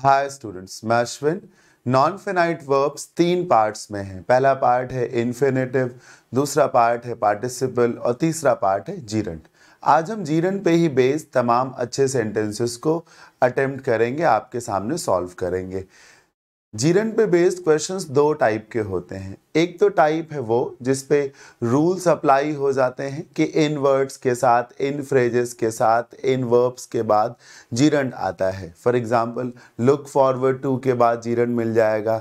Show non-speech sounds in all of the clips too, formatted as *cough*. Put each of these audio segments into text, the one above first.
हाय students मैं Ashwin non finite verbs तीन parts में हैं पहला पार्ट है इन्फिनेटिव दूसरा पार्ट है पार्टिसिपल और तीसरा पार्ट है जीरन आज हम जीरन पे ही बेस्ड तमाम अच्छे सेंटेंसेस को अटेम्प्ट करेंगे आपके सामने सॉल्व करेंगे जीरन पे बेस्ड क्वेश्चंस दो टाइप के होते हैं एक तो टाइप है वो जिस पे रूल्स अप्लाई हो जाते हैं कि इन वर्ड्स के साथ इन फ्रेजेस के साथ इन वर्ब्स के बाद जीरंड आता है for example look forward to के बाद जीरंड मिल जाएगा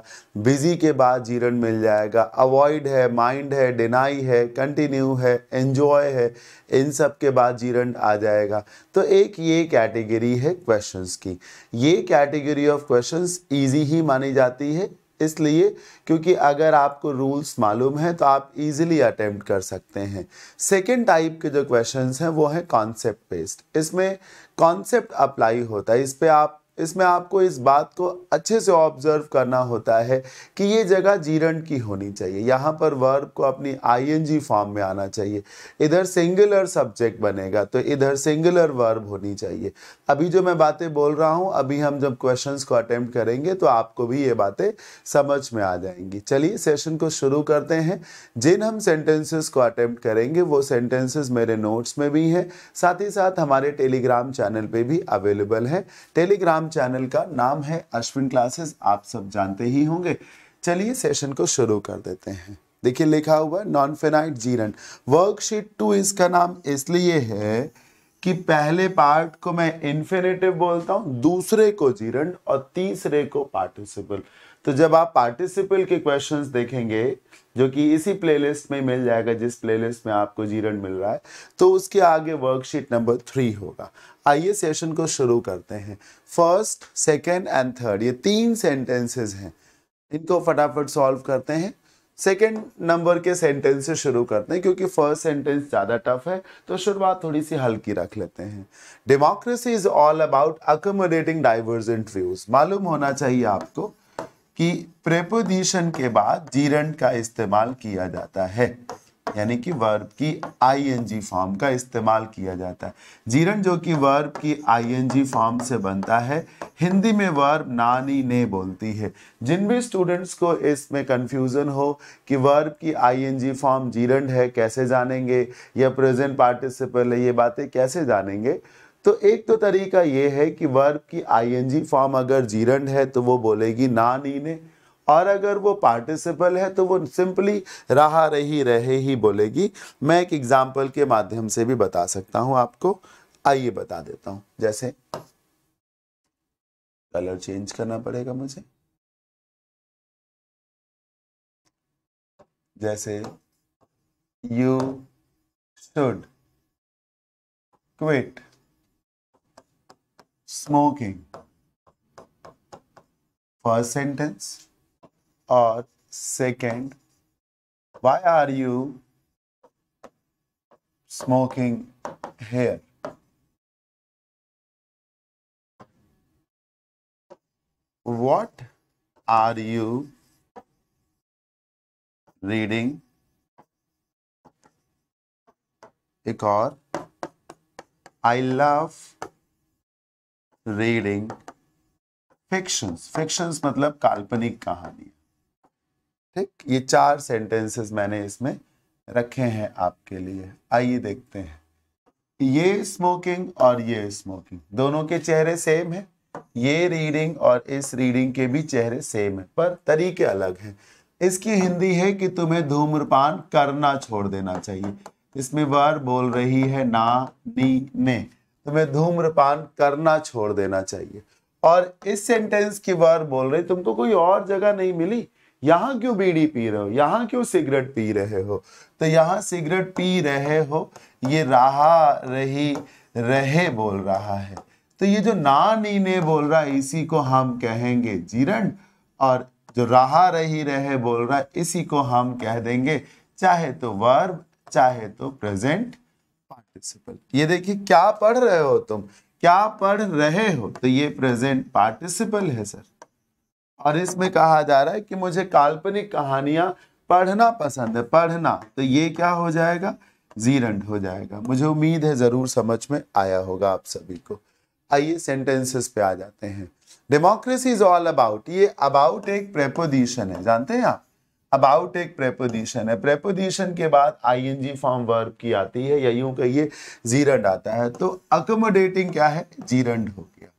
बिजी के बाद जीरंड मिल जाएगा अवॉइड है माइंड है डिनाई है कंटिन्यू है एंजॉय है इन सब के बाद जीरंड आ जाएगा तो एक ये कैटेगरी है क्वेश्चंस की ये कैटेगरी ऑफ क्वेश्चंस इजी ही मानी जाती है इसलिए क्योंकि अगर आपको रूल्स मालूम है तो आप इजीली अटेम्प्ट कर सकते हैं सेकेंड टाइप के जो क्वेश्चंस हैं वो है कॉन्सेप्ट बेस्ड इसमें कॉन्सेप्ट अप्लाई होता है इस पर आप इसमें आपको इस बात को अच्छे से ऑब्जर्व करना होता है कि ये जगह जीरण की होनी चाहिए यहाँ पर वर्ब को अपनी आईएनजी फॉर्म में आना चाहिए इधर सिंगुलर सब्जेक्ट बनेगा तो इधर सिंगुलर वर्ब होनी चाहिए अभी जो मैं बातें बोल रहा हूँ अभी हम जब क्वेश्चंस को अटेम्प्ट करेंगे तो आपको भी ये बातें समझ में आ जाएंगी चलिए सेशन को शुरू करते हैं जिन हम सेंटेंसेस को अटेम्प्ट करेंगे वो सेंटेंसेस मेरे नोट्स में भी हैं साथ ही साथ हमारे टेलीग्राम चैनल पर भी अवेलेबल हैं टेलीग्राम टेलीग्राम चैनल का नाम है अश्विन क्लासेस आप सब जानते ही होंगे चलिए सेशन को शुरू कर देते हैं देखिए लिखा हुआ non finite gerund worksheet two इसका नाम इसलिए है कि पहले पार्ट को मैं इन्फिनेटिव बोलता हूं दूसरे को जीरन और तीसरे को पार्टिसिपल तो जब आप पार्टिसिपल के क्वेश्चंस देखेंगे जो कि इसी प्लेलिस्ट में मिल जाएगा जिस प्लेलिस्ट में आपको जीरन मिल रहा है तो उसके आगे वर्कशीट नंबर थ्री होगा आइए सेशन को शुरू करते हैं फर्स्ट सेकेंड एंड थर्ड ये तीन सेंटेंसेज हैं इनको फटाफट सॉल्व करते हैं सेकेंड नंबर के सेंटेंस से शुरू करते हैं क्योंकि फर्स्ट सेंटेंस ज़्यादा टफ है तो शुरुआत थोड़ी सी हल्की रख लेते हैं democracy is all about accommodating divergent views मालूम होना चाहिए आपको कि प्रेपोजिशन के बाद जीरंट का इस्तेमाल किया जाता है यानी कि वर्ब की आईएनजी फॉर्म का इस्तेमाल किया जाता है जीरण जो कि वर्ब की आईएनजी फॉर्म से बनता है हिंदी में वर्ब नानी ने बोलती है जिन भी स्टूडेंट्स को इसमें कन्फ्यूज़न हो कि वर्ब की आईएनजी फॉर्म जीरण है कैसे जानेंगे या प्रेजेंट पार्टिसिपल है ये बातें कैसे जानेंगे तो एक तो तरीका ये है कि वर्ब की आईएनजी फॉर्म अगर जीरंड है तो वो बोलेगी ना नी ने और अगर वो पार्टिसिपल है तो वो सिंपली रहा रही रहे ही बोलेगी मैं एक एग्जाम्पल के माध्यम से भी बता सकता हूँ आपको आइए बता देता हूँ जैसे कलर चेंज करना पड़ेगा मुझे जैसे you should quit smoking. First sentence or second, why are you smoking here? What are you reading? एक और आई रीडिंग फिक्शंस फिक्शंस मतलब काल्पनिक कहानी ठीक ये चार सेंटेंसेस मैंने इसमें रखे हैं आपके लिए आइए देखते हैं ये स्मोकिंग और ये स्मोकिंग दोनों के चेहरे सेम है ये रीडिंग और इस रीडिंग के भी चेहरे सेम है पर तरीके अलग हैं इसकी हिंदी है कि तुम्हें धूम्रपान करना छोड़ देना चाहिए इसमें वर बोल रही है ना नी ने तुम्हें धूम्रपान करना छोड़ देना चाहिए और इस सेंटेंस की बार बोल रही तुमको तो कोई और जगह नहीं मिली यहाँ क्यों बीड़ी पी रहे हो यहाँ क्यों सिगरेट पी रहे हो तो यहाँ सिगरेट पी रहे हो ये रहा रही रहे बोल रहा है तो ये जो ना नीने बोल रहा है इसी को हम कहेंगे जीरण और जो रहा रही रहे बोल रहा है इसी को हम कह देंगे चाहे तो वर्ब चाहे तो प्रेजेंट पार्टिसिपल ये देखिए क्या पढ़ रहे हो तुम क्या पढ़ रहे हो तो ये प्रेजेंट पार्टिसिपल है सर और इसमें कहा जा रहा है कि मुझे काल्पनिक कहानियां पढ़ना पसंद है पढ़ना तो ये क्या हो जाएगा जीरंड हो जाएगा मुझे उम्मीद है ज़रूर समझ में आया होगा आप सभी को आइए सेंटेंसेस पे आ जाते हैं डेमोक्रेसी इज ऑल अबाउट ये अबाउट एक प्रेपोजिशन है जानते हैं आप अबाउट एक प्रेपोजिशन है प्रेपोजिशन के बाद आई जी फॉर्म वर्ब की आती है या यूं कहिए जीरंड आता है तो अकोमोडेटिंग क्या है जीरंड हो गया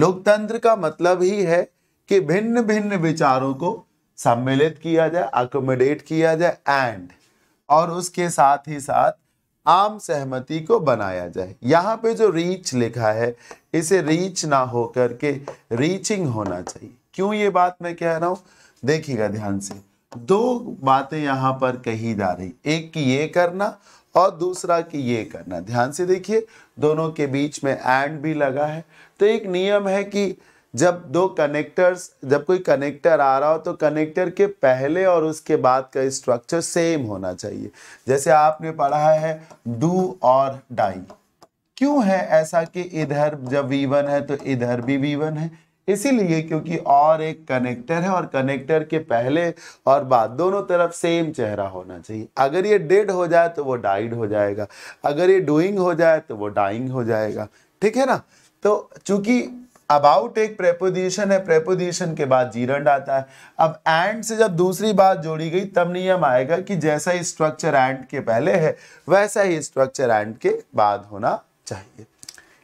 लोकतंत्र का मतलब ही है कि भिन्न भिन्न विचारों को सम्मिलित किया जाए अकोमोडेट किया जाए एंड और उसके साथ ही साथ आम सहमति को बनाया जाए यहाँ पे जो रीच लिखा है इसे रीच ना होकर के रीचिंग होना चाहिए क्यों ये बात मैं कह रहा हूं देखिएगा ध्यान से दो बातें यहाँ पर कही जा रही एक की ये करना और दूसरा की ये करना ध्यान से देखिए दोनों के बीच में एंड भी लगा है तो एक नियम है कि जब दो कनेक्टर्स जब कोई कनेक्टर आ रहा हो तो कनेक्टर के पहले और उसके बाद का स्ट्रक्चर सेम होना चाहिए जैसे आपने पढ़ा है डू और डाई क्यों है ऐसा कि इधर जब वन है तो इधर भी वन है इसीलिए क्योंकि और एक कनेक्टर है और कनेक्टर के पहले और बाद दोनों तरफ सेम चेहरा होना चाहिए अगर ये डेड हो जाए तो वो डाइड हो जाएगा अगर ये डूइंग हो जाए तो वो डाइंग हो जाएगा ठीक है ना तो चूंकि अबाउट एक प्रेपोजिशन है प्रेपोजिशन के बाद जीरंड आता है अब एंड से जब दूसरी बात जोड़ी गई तब नियम आएगा कि जैसा ही स्ट्रक्चर एंड के पहले है वैसा ही स्ट्रक्चर एंड के बाद होना चाहिए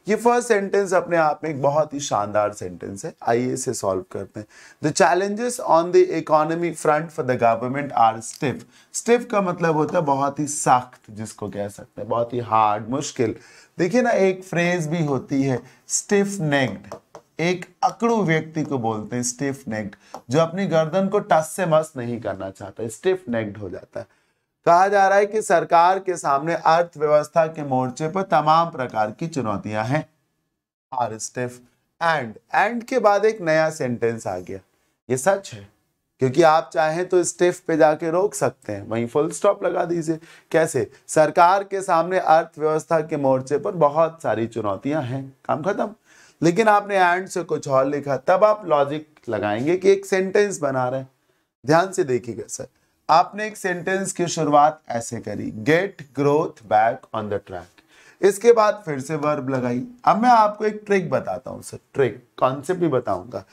ये फर्स्ट सेंटेंस अपने आप में एक बहुत ही शानदार सेंटेंस है आइए इसे सॉल्व करते हैं the challenges on the economy front for the government are stiff stiff का मतलब होता है बहुत ही सख्त जिसको कह सकते हैं बहुत ही हार्ड मुश्किल देखिए ना एक फ्रेज भी होती है स्टिफ नेक्ड एक अकड़ू व्यक्ति को बोलते हैं स्टिफ नेक्ड जो अपनी गर्दन को टस से मस नहीं करना चाहता स्टिफ नेक्ड हो जाता है कहा जा रहा है कि सरकार के सामने अर्थव्यवस्था के मोर्चे पर तमाम प्रकार की चुनौतियां हैं आर स्टेफ एंड एंड के बाद एक नया सेंटेंस आ गया ये सच है क्योंकि आप चाहें तो स्टेफ पे जाके रोक सकते हैं वहीं फुल स्टॉप लगा दीजिए कैसे सरकार के सामने अर्थव्यवस्था के मोर्चे पर बहुत सारी चुनौतियां हैं काम खत्म लेकिन आपने एंड से कुछ और लिखा तब आप लॉजिक लगाएंगे कि एक सेंटेंस बना रहे हैं ध्यान से देखिएगा सर आपने एक सेंटेंस की शुरुआत ऐसे करी get growth back on the track इसके बाद फिर से वर्ब लगाई अब मैं आपको एक ट्रिक बताता हूं सर ट्रिक कॉन्सेप्ट भी बताऊंगा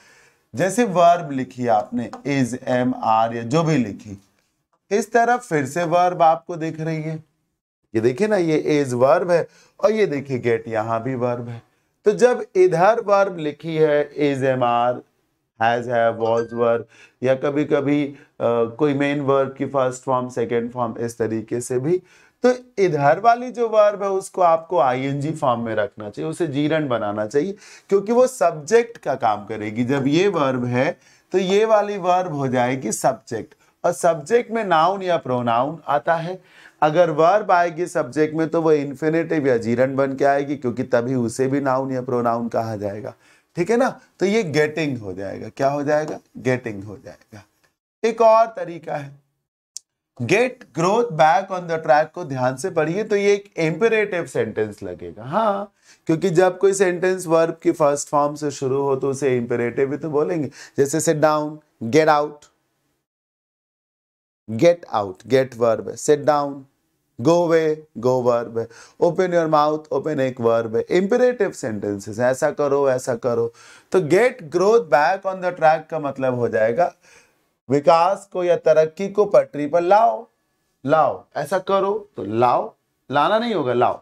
जैसे वर्ब लिखी आपने इज एम आर या जो भी लिखी इस तरह फिर से वर्ब आपको देख रही है ये देखिए ना ये इज वर्ब है और ये देखिए गेट यहां भी वर्ब है तो जब इधर वर्ब लिखी है इज एम आर हैज़ है वॉज वर या कभी कभी आ, कोई मेन वर्ब की फर्स्ट फॉर्म सेकेंड फॉर्म इस तरीके से भी तो इधर वाली जो वर्ब है उसको आपको आईएनजी फॉर्म में रखना चाहिए उसे जीरन बनाना चाहिए क्योंकि वो सब्जेक्ट का काम करेगी जब ये वर्ब है तो ये वाली वर्ब हो जाएगी सब्जेक्ट और सब्जेक्ट में नाउन या प्रोनाउन आता है अगर वर्ब आएगी सब्जेक्ट में तो वो इन्फिनेटिव या जीरन बन के आएगी क्योंकि तभी उसे भी नाउन या प्रोनाउन कहा जाएगा ठीक है ना तो ये गेटिंग हो जाएगा क्या हो जाएगा गेटिंग हो जाएगा एक और तरीका है get growth back on the track को ध्यान से पढ़िए तो ये एक एम्पेरेटिव सेंटेंस लगेगा हाँ क्योंकि जब कोई सेंटेंस वर्ब की फर्स्ट फॉर्म से शुरू हो तो उसे एम्पेरेटिव भी तो बोलेंगे जैसे set down get out get out get verb set down वे गो वर्ब है ओपन योर माउथ ओपन एक वर्ब है Imperative सेंटेंसेस ऐसा करो ऐसा करो तो get growth back on the track का मतलब हो जाएगा विकास को या तरक्की को पटरी पर लाओ लाओ ऐसा करो तो लाओ लाना नहीं होगा लाओ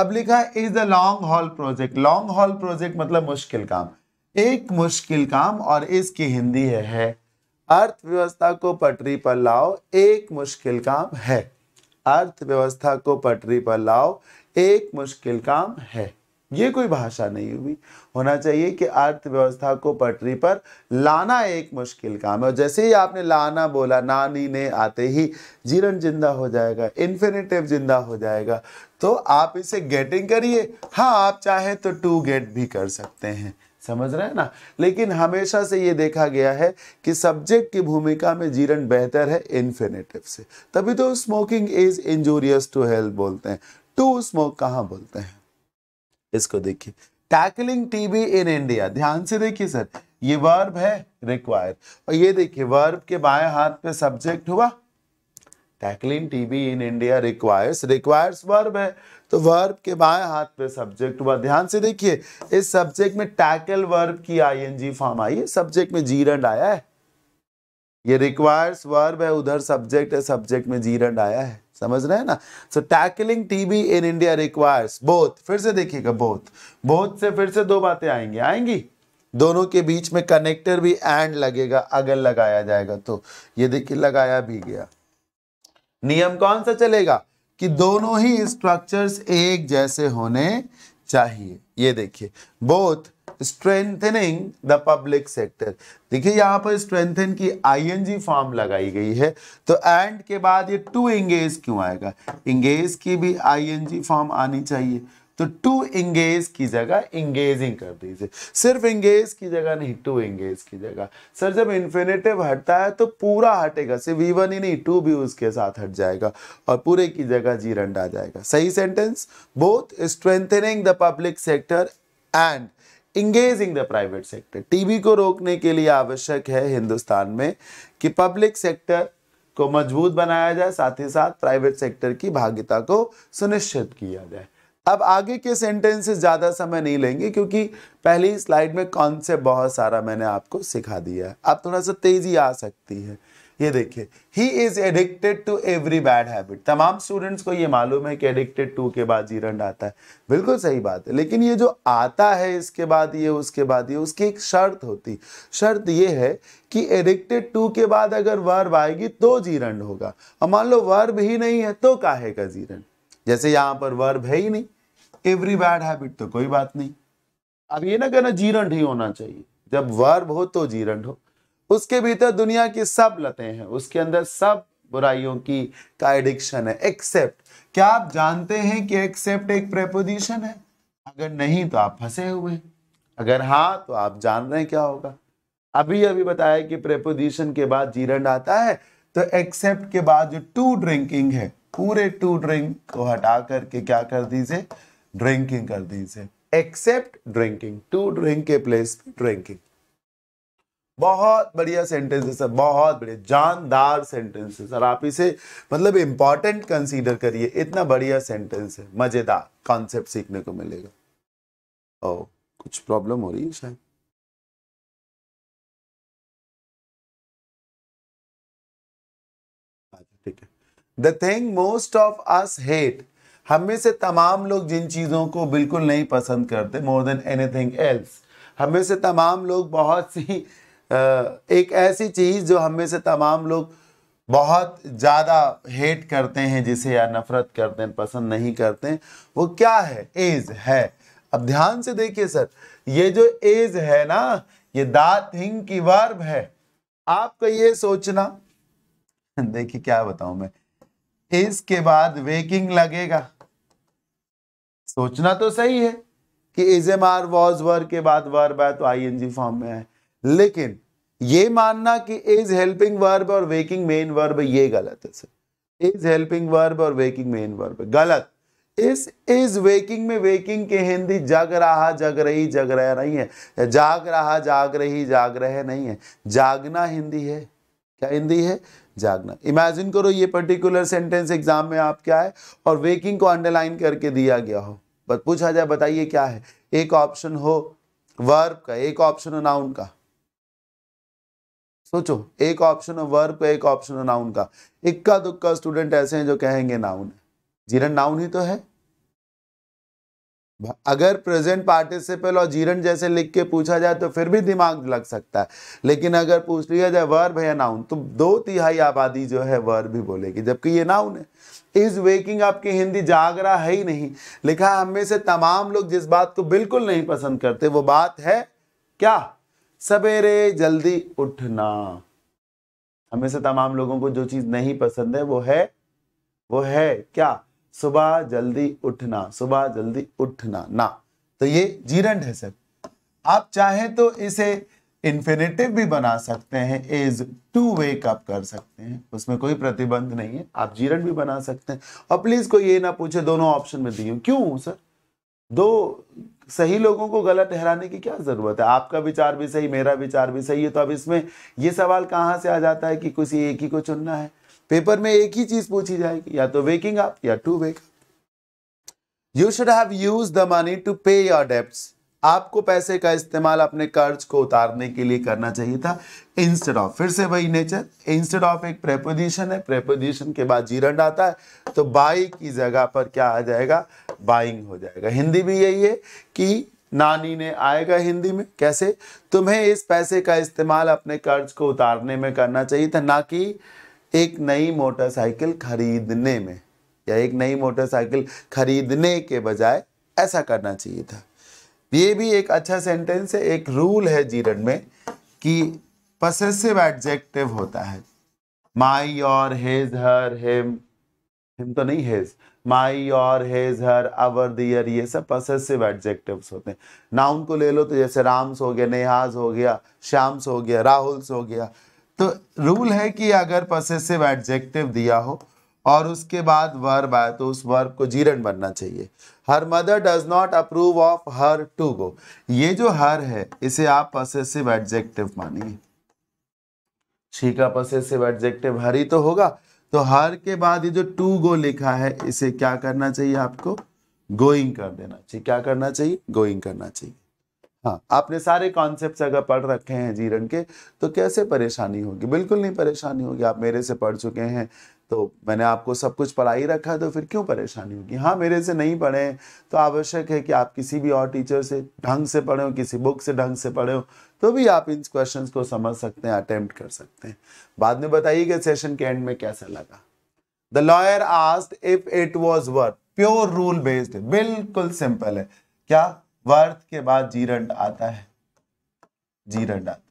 अब लिखा है is the long haul project long haul project मतलब मुश्किल काम एक मुश्किल काम और इसकी हिंदी है, है अर्थव्यवस्था को पटरी पर लाओ एक मुश्किल काम है अर्थव्यवस्था को पटरी पर लाओ एक मुश्किल काम है ये कोई भाषा नहीं हुई होना चाहिए कि अर्थव्यवस्था को पटरी पर लाना एक मुश्किल काम है और जैसे ही आपने लाना बोला नानी ने आते ही जीरन जिंदा हो जाएगा इन्फिनेटिव जिंदा हो जाएगा तो आप इसे गेटिंग करिए हाँ आप चाहें तो टू गेट भी कर सकते हैं समझ रहे हैं ना लेकिन हमेशा से ये देखा गया है कि सब्जेक्ट की भूमिका में जीरण बेहतर है इन्फिनेटिव से तभी तो smoking is injurious to health बोलते हैं टू स्मोक कहाँ बोलते हैं इसको देखिए टैकलिंग टीबी इन इंडिया ध्यान से देखिए सर ये वर्ब है रिक्वायर और ये देखिए वर्ब के बाएं हाथ पे सब्जेक्ट हुआ tackling TB in India requires requires verb है तो वर्ब के बाएं हाथ पे सब्जेक्ट हुआ ध्यान से देखिए इस सब्जेक्ट में टैकल वर्ब की आईएनजी फॉर्म आई है सब्जेक्ट में जीरंड आया है ये रिक्वायर्स वर्ब है उधर सब्जेक्ट है सब्जेक्ट में जीरंड आया है समझ रहे हैं ना so tackling TB in India requires both फिर से देखिएगा बोथ बोथ से फिर से दो बातें आएंगी आएंगी दोनों के बीच में कनेक्टर भी एंड लगेगा अगर लगाया जाएगा तो ये देखिए लगाया भी गया नियम कौन सा चलेगा कि हम्म। दोनों ही स्ट्रक्चर्स एक जैसे होने चाहिए ये देखिए both strengthening the public sector देखिए यहां पर स्ट्रेंथन की आईएनजी फॉर्म लगाई गई है तो एंड के बाद ये टू इंगेज क्यों आएगा इंगेज की भी आईएनजी फॉर्म आनी चाहिए तो टू इंगेज की जगह इंगेजिंग कर दीजिए सिर्फ इंगेज की जगह नहीं टू इंगेज की जगह सर जब इन्फिनेटिव हटता है तो पूरा हटेगा सिर्फ ईवन ही नहीं टू भी उसके साथ हट जाएगा और पूरे की जगह जी रंड आ जाएगा सही sentence both strengthening the public sector and engaging the private sector TB को रोकने के लिए आवश्यक है हिंदुस्तान में कि पब्लिक सेक्टर को मजबूत बनाया जाए साथ ही साथ प्राइवेट सेक्टर की भागिता को सुनिश्चित किया जाए अब आगे के सेंटेंसेस ज़्यादा समय नहीं लेंगे क्योंकि पहली स्लाइड में कॉन्सेप्ट बहुत सारा मैंने आपको सिखा दिया है अब थोड़ा सा तेज़ी आ सकती है ये देखिए he is addicted to every bad habit तमाम स्टूडेंट्स को ये मालूम है कि एडिक्टेड टू के बाद जीरण आता है बिल्कुल सही बात है लेकिन ये जो आता है इसके बाद ये उसके बाद ये उसकी एक शर्त होती शर्त ये है कि एडिक्टेड टू के बाद अगर वर्ब आएगी तो जीरण होगा और मान लो वर्ब ही नहीं है तो काहे का जीरण जैसे यहाँ पर वर्ब है ही नहीं एवरी बैड हैबिट तो कोई बात नहीं अब ये ना कहना जीरण ही होना चाहिए जब वर्ब हो तो जीरण हो उसके भीतर दुनिया की सब लतें हैं उसके अंदर सब बुराइयों की का एडिक्शन है एक्सेप्ट क्या आप जानते हैं कि एक्सेप्ट एक प्रेपोजिशन है अगर नहीं तो आप फंसे हुए हैं अगर हाँ तो आप जान रहे हैं क्या होगा अभी अभी बताया कि प्रेपोजिशन के बाद जीरण आता है तो एक्सेप्ट के बाद जो टू ड्रिंकिंग है पूरे टू ड्रिंक को हटा करके क्या कर दीजिए ड्रिंकिंग कर दी इसे एक्सेप्ट ड्रिंकिंग टू ड्रिंक के प्लेस पे ड्रिंकिंग बहुत बढ़िया सेंटेंस है सर बहुत बढ़िया जानदार सेंटेंस है सर आप इसे मतलब इंपॉर्टेंट कंसीडर करिए इतना बढ़िया सेंटेंस है मजेदार कॉन्सेप्ट सीखने को मिलेगा ओ oh, कुछ प्रॉब्लम हो रही है शायद अच्छा, ठीक है the thing most of us hate हम में से तमाम लोग जिन चीज़ों को बिल्कुल नहीं पसंद करते मोर देन एनीथिंग एल्स हम में से तमाम लोग बहुत सी एक ऐसी चीज़ जो हम में से तमाम लोग बहुत ज़्यादा हेट करते हैं जिसे या नफ़रत करते हैं पसंद नहीं करते हैं वो क्या है एज है अब ध्यान से देखिए सर ये जो एज है ना ये दा थिंग की वर्ब है आपका ये सोचना *laughs* देखिए क्या बताऊं मैं इसके बाद वेकिंग लगेगा सोचना तो सही है कि is am are was were के बाद वर्ब है तो आई एन जी फॉर्म में है लेकिन ये मानना कि इज हेल्पिंग वर्ब और वेकिंग मेन वर्ब ये गलत है सर इज हेल्पिंग वर्ब और वेकिंग मेन वर्ब गलत इस इज वेकिंग में वेकिंग के हिंदी जग रहा जग रही जग रहा नहीं है जाग रहा जाग रही जाग रहे नहीं है जागना हिंदी है क्या हिंदी है जागना इमेजिन करो ये पर्टिकुलर सेंटेंस एग्जाम में आप क्या है और वेकिंग को अंडरलाइन करके दिया गया हो पर पूछा जाए बताइए क्या है एक ऑप्शन हो वर्ब का एक ऑप्शन हो नाउन का सोचो एक ऑप्शन हो वर्ब का एक ऑप्शन हो नाउन का इक्का दुक्का स्टूडेंट ऐसे हैं जो कहेंगे नाउन जीरन नाउन ही तो है अगर प्रेजेंट पार्टिसिपल और जीरन जैसे लिख के पूछा जाए तो फिर भी दिमाग लग सकता है लेकिन अगर पूछ लिया जाए वर्ब है या नाउन तो दो तिहाई आबादी जो है वर्ब भी बोलेगी जबकि ये नाउन है इज वेकिंग आपकी हिंदी जाग रहा है ही नहीं लिखा है हमें से तमाम लोग जिस बात को बिल्कुल नहीं पसंद करते वो बात है क्या सवेरे जल्दी उठना हमें से तमाम लोगों को जो चीज नहीं पसंद है वो है वो है क्या सुबह जल्दी उठना सुबह जल्दी उठना ना तो ये जीरण है सर आप चाहें तो इसे इन्फिनेटिव भी बना सकते हैं इज टू वे कप कर सकते हैं उसमें कोई प्रतिबंध नहीं है आप जीरण भी बना सकते हैं और प्लीज कोई ये ना पूछे दोनों ऑप्शन में दिए क्यों सर दो सही लोगों को गलत ठहराने की क्या जरूरत है आपका विचार भी सही मेरा विचार भी सही है तो अब इसमें ये सवाल कहाँ से आ जाता है कि किसी एक ही को चुनना है पेपर में एक ही चीज पूछी जाएगी या तो वेकिंग अप या to wake you should have use the money to pay your debts आपको पैसे का इस्तेमाल अपने कर्ज को उतारने के लिए करना चाहिए था इंस्टेड ऑफ फिर से वही नेचर इंस्टेड ऑफ एक प्रेपोजिशन है प्रेपोजिशन के बाद जीरण आता है तो बाई की जगह पर क्या आ जाएगा बाइंग हो जाएगा हिंदी भी यही है कि नानी ने आएगा हिंदी में कैसे तुम्हें इस पैसे का इस्तेमाल अपने कर्ज को उतारने में करना चाहिए था ना कि एक नई मोटरसाइकिल खरीदने में या एक नई मोटरसाइकिल खरीदने के बजाय ऐसा करना चाहिए था ये भी एक अच्छा सेंटेंस है एक रूल है जीरन में कि पसेसिव एडजेक्टिव होता है माई और हेज हर हिम हिम तो नहीं हेज माई और हेज हर अवर दियर ये सब पसेसिव एडजेक्टिव होते हैं नाउन को ले लो तो जैसे राम्स हो गया नेहाज हो गया श्याम्स हो गया राहुल्स हो गया तो रूल है कि अगर पसेसिव एडजेक्टिव दिया हो और उसके बाद वर्ब आए तो उस वर्ब को जीरण बनना चाहिए her mother does not approve of her to go ये जो हर है इसे आप पसेसिव एडजेक्टिव मानेंगे शी का पसेसिव एडजेक्टिव हर ही तो होगा तो हर के बाद ये जो टू गो लिखा है इसे क्या करना चाहिए आपको गोइंग कर देना चाहिए क्या करना चाहिए गोइंग करना चाहिए हाँ आपने सारे कॉन्सेप्ट अगर पढ़ रखे हैं जीरण के तो कैसे परेशानी होगी बिल्कुल नहीं परेशानी होगी आप मेरे से पढ़ चुके हैं तो मैंने आपको सब कुछ पढ़ा ही रखा तो फिर क्यों परेशानी होगी हाँ मेरे से नहीं पढ़े तो आवश्यक है कि आप किसी भी और टीचर से ढंग से पढ़े हो किसी बुक से ढंग से पढ़े हो तो भी आप इन क्वेश्चंस को समझ सकते हैं अटेम्प्ट कर सकते हैं बाद में बताइएगा सेशन के एंड में कैसा लगा the lawyer asked if it was worth pure rule based बिल्कुल सिंपल है क्या वर्थ के बाद जीरंड आता है जीरंड आता है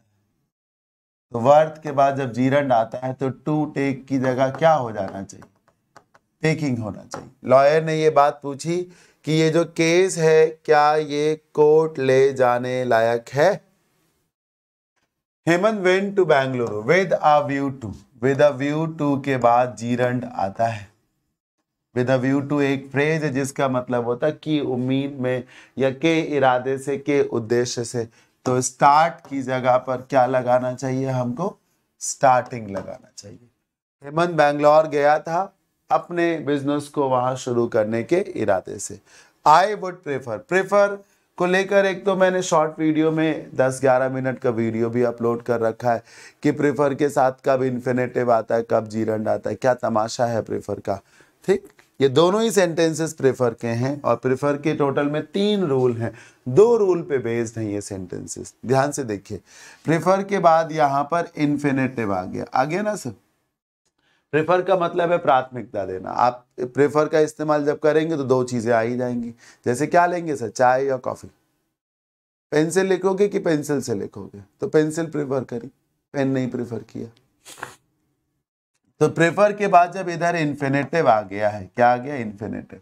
तो वर्थ के बाद जब जीरंड आता है तो टू टेक की जगह क्या हो जाना चाहिए टेकिंग होना चाहिए लॉयर ने ये बात पूछी कि ये जो केस है क्या ये कोर्ट ले जाने लायक है Hemant went to Bengaluru with a view to with a view to के बाद जीरंड आता है विद अ व्यू टू एक फ्रेज है जिसका मतलब होता है कि उम्मीद में या के इरादे से के उद्देश्य से तो स्टार्ट की जगह पर क्या लगाना चाहिए हमको स्टार्टिंग लगाना चाहिए हेमंत बैंगलोर गया था अपने बिजनेस को वहां शुरू करने के इरादे से आई वुड प्रेफर प्रेफर को लेकर एक तो मैंने शॉर्ट वीडियो में 10-11 मिनट का वीडियो भी अपलोड कर रखा है कि प्रेफर के साथ कब इन्फिनेटिव आता है कब जीरंड आता है क्या तमाशा है प्रेफर का ठीक ये दोनों ही सेंटेंसेस प्रेफर के हैं और प्रेफर के टोटल में तीन रूल हैं दो रूल पे बेस्ड हैं ये सेंटेंसेस ध्यान से देखिए प्रेफर के बाद यहाँ पर इन्फिनेटिव आ गया आ गया ना सर प्रेफर का मतलब है प्राथमिकता देना आप प्रेफर का इस्तेमाल जब करेंगे तो दो चीज़ें आ ही जाएंगी जैसे क्या लेंगे सर चाय या कॉफ़ी पेंसिल लिखोगे कि पेंसिल से लिखोगे तो पेंसिल प्रेफर करी पेन नहीं प्रेफर किया तो प्रेफर के बाद जब इधर इन्फिनेटिव आ गया है क्या आ गया इन्फिनेटिव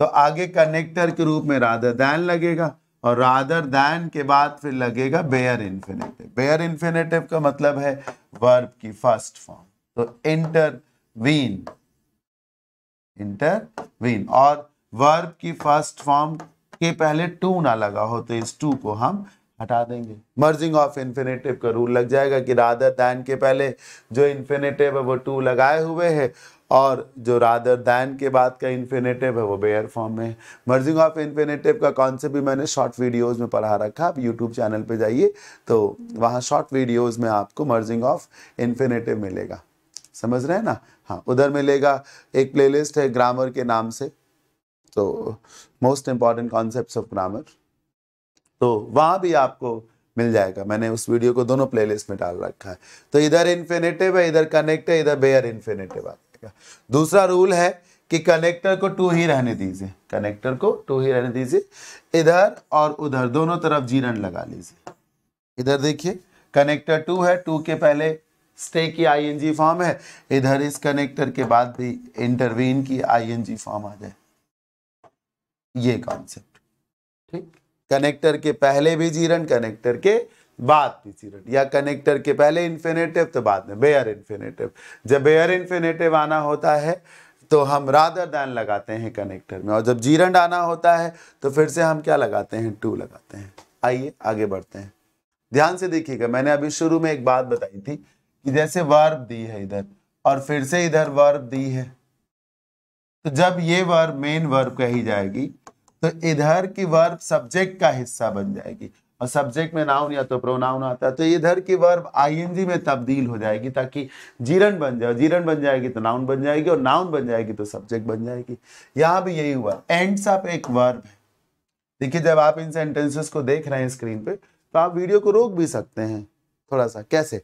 तो आगे कनेक्टर के रूप में राधर दैन लगेगा और राधर दैन के बाद फिर लगेगा बेयर इन्फिनेटिव बेयर इन्फिनेटिव का मतलब है वर्ब की फर्स्ट फॉर्म तो इंटरवीन इंटरवीन और वर्ब की फर्स्ट फॉर्म के पहले टू ना लगा हो तो इस टू को हम हटा देंगे मर्जिंग ऑफ इन्फिनेटिव का रूल लग जाएगा कि राधर दैन के पहले जो इन्फिनेटिव है वो टू लगाए हुए है और जो राधर दैन के बाद का इन्फिनेटिव है वो बेयर फॉर्म में है मर्जिंग ऑफ इन्फिनेटिव का कॉन्सेप्ट भी मैंने शॉर्ट वीडियोज़ में पढ़ा रखा आप यूट्यूब चैनल पर जाइए तो वहाँ शॉर्ट वीडियोज़ में आपको मर्जिंग ऑफ इन्फिनेटिव मिलेगा समझ रहे हैं ना हाँ उधर मिलेगा एक प्लेलिस्ट है ग्रामर के नाम से तो most important concept of grammar तो वहां भी आपको मिल जाएगा मैंने उस वीडियो को दोनों प्लेलिस्ट में डाल रखा है तो इधर इन्फिनेटिव है इधर कनेक्ट है इधर बेयर इन्फिनेटिव आएगा दूसरा रूल है कि कनेक्टर को टू ही रहने दीजिए कनेक्टर को टू ही रहने दीजिए इधर और उधर दोनों तरफ जीरन लगा लीजिए इधर देखिए कनेक्टर टू है टू के पहले स्टे की आईएनजी फॉर्म है इधर इस कनेक्टर के बाद भी इंटरवीन की आईएनजी फॉर्म आ जाए ये कॉन्सेप्ट ठीक कनेक्टर के पहले भी जीरन कनेक्टर के बाद भी जीरन या कनेक्टर के पहले इन्फिनेटिव तो बाद में बेयर इन्फिनेटिव जब बेयर इन्फिनेटिव आना होता है तो हम राधर दैन लगाते हैं कनेक्टर में और जब जीरण आना होता है तो फिर से हम क्या लगाते हैं टू लगाते हैं आइए आगे बढ़ते हैं ध्यान से देखिएगा मैंने अभी शुरू में एक बात बताई थी कि जैसे वर्ब दी है इधर और फिर से इधर वर्ब दी है तो जब ये वर्ब मेन वर्ब कही जाएगी तो इधर की वर्ब सब्जेक्ट का हिस्सा बन जाएगी और सब्जेक्ट में नाउन या तो प्रोनाउन आता है तो इधर की वर्ब आईएनजी में तब्दील हो जाएगी ताकि जीरण बन जाए जीरण बन जाएगी तो नाउन बन जाएगी और नाउन बन जाएगी तो सब्जेक्ट बन जाएगी यहाँ भी यही हुआ एंड्स आप एक वर्ब है देखिए जब आप इन सेंटेंसेस को देख रहे हैं स्क्रीन पे तो आप वीडियो को रोक भी सकते हैं थोड़ा सा कैसे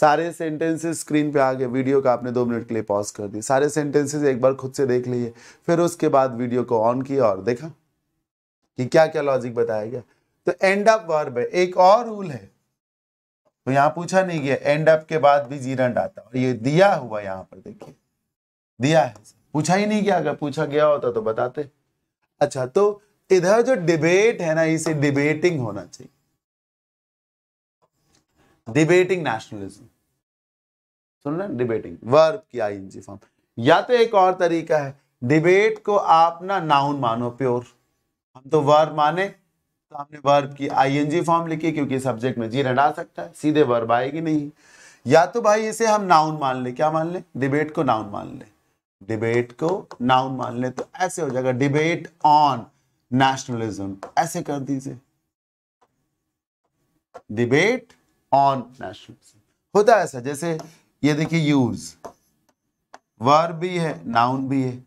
सारे सेंटेंसेस स्क्रीन पे आ गए वीडियो का आपने दो मिनट के लिए पॉज कर दिया सारे सेंटेंसेस एक बार खुद से देख लीजिए फिर उसके बाद वीडियो को ऑन किया और देखा कि क्या क्या लॉजिक बताया गया तो एंड अप वर्ब है एक और रूल है तो यहां पूछा नहीं गया एंड अप के बाद भी जीरंड आता और ये दिया हुआ यहां पर देखिए दिया है पूछा ही नहीं गया अगर पूछा गया होता तो बताते अच्छा तो इधर जो डिबेट है ना इसे डिबेटिंग होना चाहिए डिबेटिंग नेशनलिज्म सुन रहे डिबेटिंग वर्ब की आई फॉर्म या तो एक और तरीका है डिबेट को आप ना नाउन मानो प्योर हम तो वर्ब माने तो हमने वर्ब की आईएनजी फॉर्म लिखी क्योंकि सब्जेक्ट में जी हटा सकता है सीधे वर्ब आएगी नहीं या तो भाई इसे हम नाउन मान ले क्या मान ले डिबेट को नाउन मान ले डिबेट को नाउन मान ले तो ऐसे हो जाएगा डिबेट ऑन नेशनलिज्म ऐसे कर दीजिए डिबेट ऑन नेशनलिज्म होता है ऐसा जैसे ये देखिए यूज वर्ब भी है नाउन भी है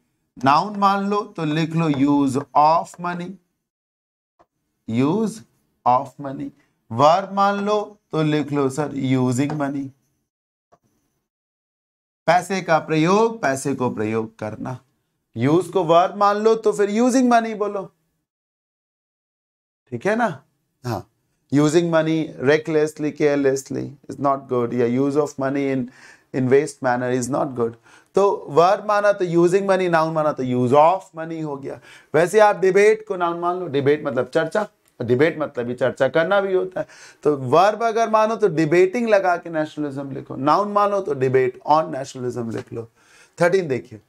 नाउन मान लो तो लिख लो use of money use of money verb मान लो तो लिख लो सर यूजिंग मनी पैसे का प्रयोग पैसे को प्रयोग करना यूज को वर्ब मान लो तो फिर यूजिंग मनी बोलो ठीक है ना हाँ using money recklessly carelessly is not good या use of money in in waste manner is not good तो वर्ब माना तो यूजिंग मनी नाउन माना तो यूज ऑफ मनी हो गया वैसे आप डिबेट को नाउन मान लो डिबेट मतलब चर्चा डिबेट मतलब ये चर्चा करना भी होता है तो वर्ब अगर मानो तो डिबेटिंग लगा के नेशनलिज्म लिखो नाउन मानो तो डिबेट ऑन नेशनलिज्म लिख लो थर्टीन देखिए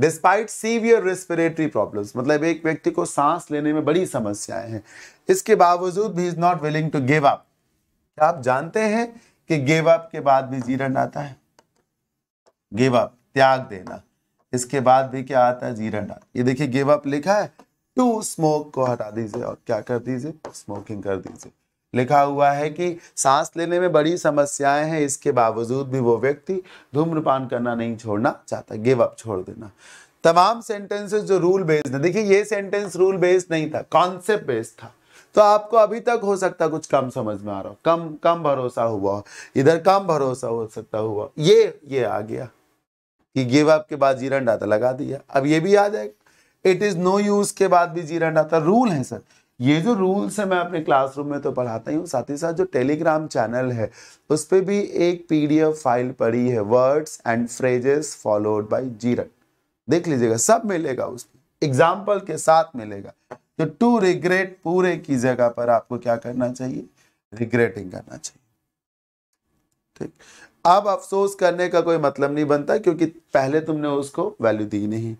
डिस्पाइट सीवियर रेस्पिरेटरी प्रॉब्लम्स मतलब एक व्यक्ति को सांस लेने में बड़ी समस्याएं हैं इसके बावजूद भी is not willing to give up क्या आप जानते हैं कि गिव अप के बाद भी जीरण आता है गिव अप त्याग देना इसके बाद भी क्या आता है जीरा डाल ये देखिए गिव अप लिखा है टू स्मोक को हटा दीजिए और क्या कर दीजिए स्मोकिंग कर दीजिए लिखा हुआ है कि सांस लेने में बड़ी समस्याएं हैं इसके बावजूद भी वो व्यक्ति धूम्रपान करना नहीं छोड़ना चाहता गिव अप छोड़ देना तमाम सेंटेंसेस जो रूल बेस्ड है देखिए ये सेंटेंस रूल बेस्ड नहीं था कॉन्सेप्ट बेस्ड था तो आपको अभी तक हो सकता कुछ कम समझ में आ रहा हो कम कम भरोसा हुआ इधर कम भरोसा हो सकता हुआ ये ये आ गया कि गिव अप के बाद जीरा रन लगा दिया अब ये भी आ जाएगा इट इज़ नो यूज़ के बाद भी जीरा रन रूल है सर ये जो रूल्स है मैं अपने क्लासरूम में तो पढ़ाता ही हूँ साथ ही साथ जो टेलीग्राम चैनल है उस पर भी एक पीडीएफ फाइल पड़ी है words and phrases followed by gerund देख लीजिएगा सब मिलेगा उसमें एग्जाम्पल के साथ मिलेगा तो टू रिग्रेट पूरे की जगह पर आपको क्या करना चाहिए रिग्रेटिंग करना चाहिए ठीक अब अफसोस करने का कोई मतलब नहीं बनता क्योंकि पहले तुमने उसको वैल्यू दी नहीं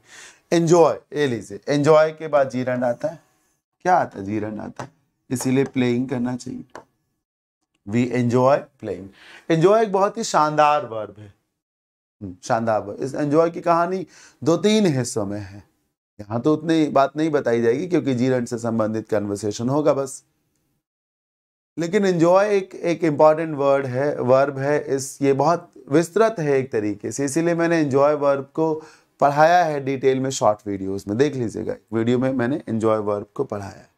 एंजॉय ए लीजिए एंजॉय के बाद जीरण आता है क्या आता है जीरण आता है इसीलिए प्लेइंग करना चाहिए वी एंजॉय प्लेइंग एंजॉय एक बहुत ही शानदार वर्ब है हम्म, शानदार वर्ब इस एंजॉय की कहानी दो तीन हिस्सों में है यहां तो उतनी बात नहीं बताई जाएगी क्योंकि जीरण से संबंधित कन्वर्सेशन होगा बस लेकिन इन्जॉय एक एक इम्पॉर्टेंट वर्ड है वर्ब है इस ये बहुत विस्तृत है एक तरीके से इसीलिए मैंने इन्जॉय वर्ब को पढ़ाया है डिटेल में शॉर्ट वीडियोस में देख लीजिएगा वीडियो में मैंने इन्जॉय वर्ब को पढ़ाया है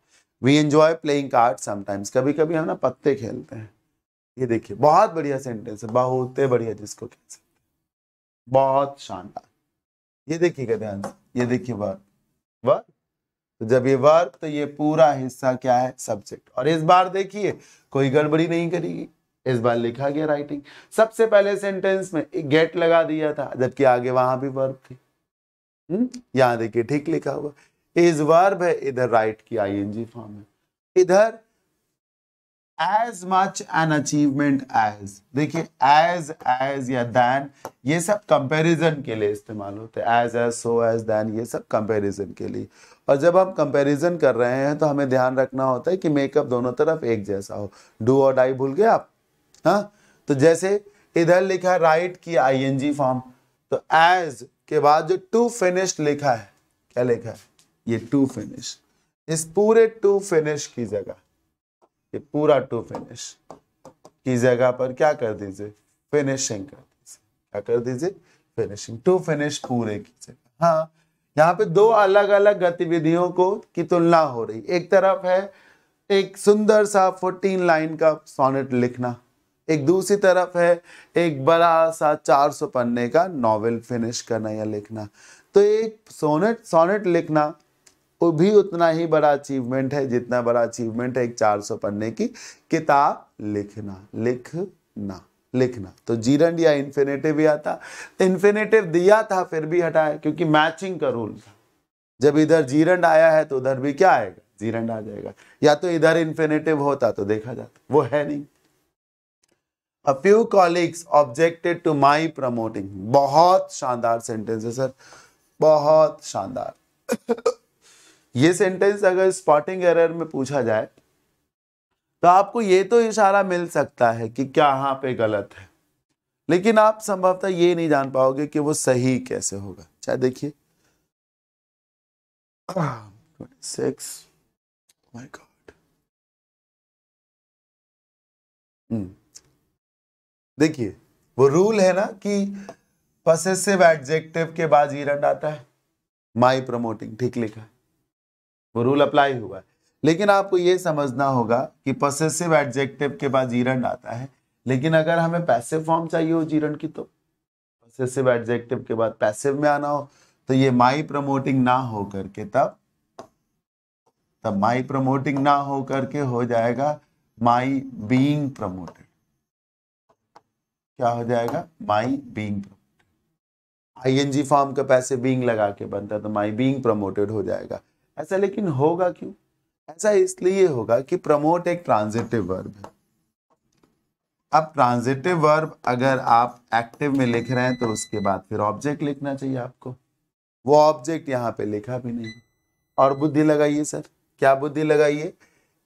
we enjoy playing card sometimes कभी कभी हम ना पत्ते खेलते हैं ये देखिए बहुत बढ़िया सेंटेंस है बहुत बढ़िया जिसको कह सकते हैं बहुत शानदार ये देखिएगा ध्यान से ये देखिए वर्ब वर्ब तो जब ये वर्क तो ये पूरा हिस्सा क्या है सब्जेक्ट और इस बार देखिए कोई गड़बड़ी नहीं करेगी इस बार लिखा गया राइटिंग सबसे पहले सेंटेंस में गेट लगा दिया था जबकि आगे वहां भी वर्ब थी हम्म? यहां देखिए ठीक लिखा हुआ इस वर्ब है इधर राइट की आईएनजी फॉर्म है इधर as much an achievement as देखिए एज एज या दैन ये सब कंपैरिजन के लिए इस्तेमाल होते हैं as as so as than ये सब कंपैरिजन के लिए और जब हम कंपैरिजन कर रहे हैं तो हमें ध्यान रखना होता है कि मेकअप दोनों तरफ एक जैसा हो डू और डाई भूल गए आप हाँ तो जैसे इधर लिखा राइट की आई एन जी फॉर्म तो एज के बाद जो टू फिनिश लिखा है क्या लिखा है ये टू फिनिश इस पूरे टू फिनिश की जगह ये पूरा टू फिनिश की जगह पर क्या कर दीजिए फिनिशिंग कर दीजिए क्या कर दीजिए फिनिशिंग टू फिनिश पूरे की जगह हाँ यहाँ पे दो अलग अलग गतिविधियों को की तुलना हो रही एक तरफ है एक सुंदर सा फोर्टीन लाइन का सोनेट लिखना एक दूसरी तरफ है एक बड़ा सा 400 पन्ने का नॉवेल फिनिश करना या लिखना तो एक सोनेट सोनेट लिखना वो भी उतना ही बड़ा अचीवमेंट है जितना बड़ा अचीवमेंट है एक 400 पन्ने की किताब लिखना लिखना लिखना तो जीरन या इन्फिनेटिव भी आता इन्फिनेटिव दिया था फिर भी हटाया क्योंकि मैचिंग का रूल था जब इधर जीरंड आया है तो उधर भी क्या आएगा जीरंड आ जाएगा या तो इधर इन्फिनेटिव होता तो देखा जाता वो है नहीं a few colleagues objected to my promoting बहुत शानदार सेंटेंस है सर बहुत शानदार ये सेंटेंस अगर स्पॉटिंग एरर में पूछा जाए तो आपको ये तो इशारा मिल सकता है कि क्या यहाँ पे गलत है लेकिन आप संभवतः ये नहीं जान पाओगे कि वो सही कैसे होगा चाहे देखिए माय हम्म। गॉड देखिए वो रूल है ना कि पसेसिव एडजेक्टिव के बाद ईरंड e आता है माई प्रमोटिंग ठीक लिखा वो रूल अप्लाई हुआ लेकिन आपको ये समझना होगा कि पॉसेसिव एडजेक्टिव के बाद जीरण आता है लेकिन अगर हमें पैसिव फॉर्म चाहिए हो जीरण की तो पॉसेसिव एडजेक्टिव के बाद पैसिव में आना हो तो ये माई प्रमोटिंग ना हो करके तब तब माई प्रमोटिंग ना हो करके हो जाएगा माई बीइंग प्रमोटेड क्या हो जाएगा my being promoted I N G form का पैसे बींग लगा के बनता है तो माई बींग प्रमोटेड हो जाएगा ऐसा लेकिन होगा क्यों ऐसा इसलिए होगा कि प्रमोट एक ट्रांजिटिव वर्ब है अब ट्रांजिटिव वर्ब अगर आप एक्टिव में लिख रहे हैं तो उसके बाद फिर ऑब्जेक्ट लिखना चाहिए आपको वो ऑब्जेक्ट यहाँ पे लिखा भी नहीं और बुद्धि लगाइए सर क्या बुद्धि लगाइए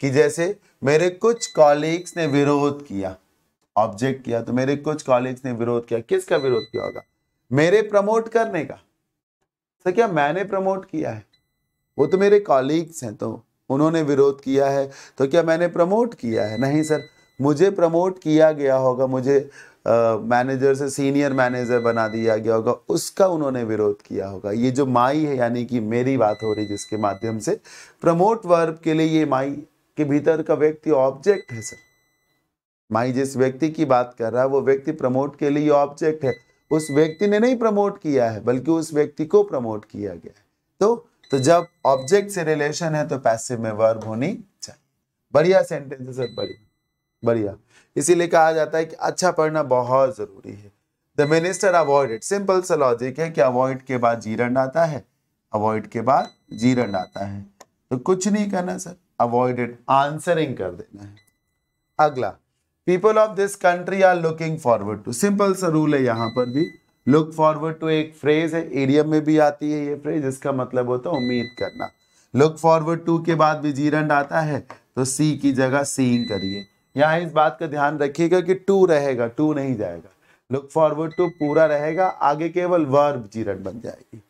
कि जैसे मेरे कुछ कॉलिग्स ने विरोध किया ऑब्जेक्ट किया तो मेरे कुछ कॉलिग्स ने विरोध किया किसका विरोध किया होगा मेरे प्रमोट करने का सर तो क्या मैंने प्रमोट किया है वो तो मेरे कॉलीग्स हैं तो उन्होंने विरोध किया है तो क्या मैंने प्रमोट किया है नहीं सर मुझे प्रमोट किया गया होगा मुझे मैनेजर से सीनियर मैनेजर बना दिया गया होगा उसका उन्होंने विरोध किया होगा ये जो माई है यानी कि मेरी बात हो रही जिसके माध्यम से प्रमोट वर्ब के लिए ये माई के भीतर का व्यक्ति ऑब्जेक्ट है सर माई जिस व्यक्ति की बात कर रहा है वो व्यक्ति प्रमोट के लिए ऑब्जेक्ट है उस व्यक्ति ने नहीं प्रमोट किया है बल्कि उस व्यक्ति को प्रमोट किया गया है तो तो जब ऑब्जेक्ट से रिलेशन है तो पैसिव में वर्ब होनी चाहिए बढ़िया सेंटेंस है सर बढ़िया बढ़िया इसीलिए कहा जाता है कि अच्छा पढ़ना बहुत जरूरी है the minister avoid it simple सा लॉजिक है कि अवॉइड के बाद जीरण आता है अवॉइड के बाद जीरण आता है तो कुछ नहीं करना सर अवॉइड इट आंसरिंग कर देना है अगला people of this country are looking forward to simple सा रूल है यहाँ पर भी लुक फॉरवर्ड टू एक फ्रेज है एरियम में भी आती है ये फ्रेज इसका मतलब होता है उम्मीद करना लुक फॉरवर्ड टू के बाद विजीरंड आता है तो सी की जगह सीन करिए यहाँ इस बात का ध्यान रखिएगा कि टू रहेगा टू नहीं जाएगा लुक फॉरवर्ड टू पूरा रहेगा आगे केवल वर्ब जीरण बन जाएगी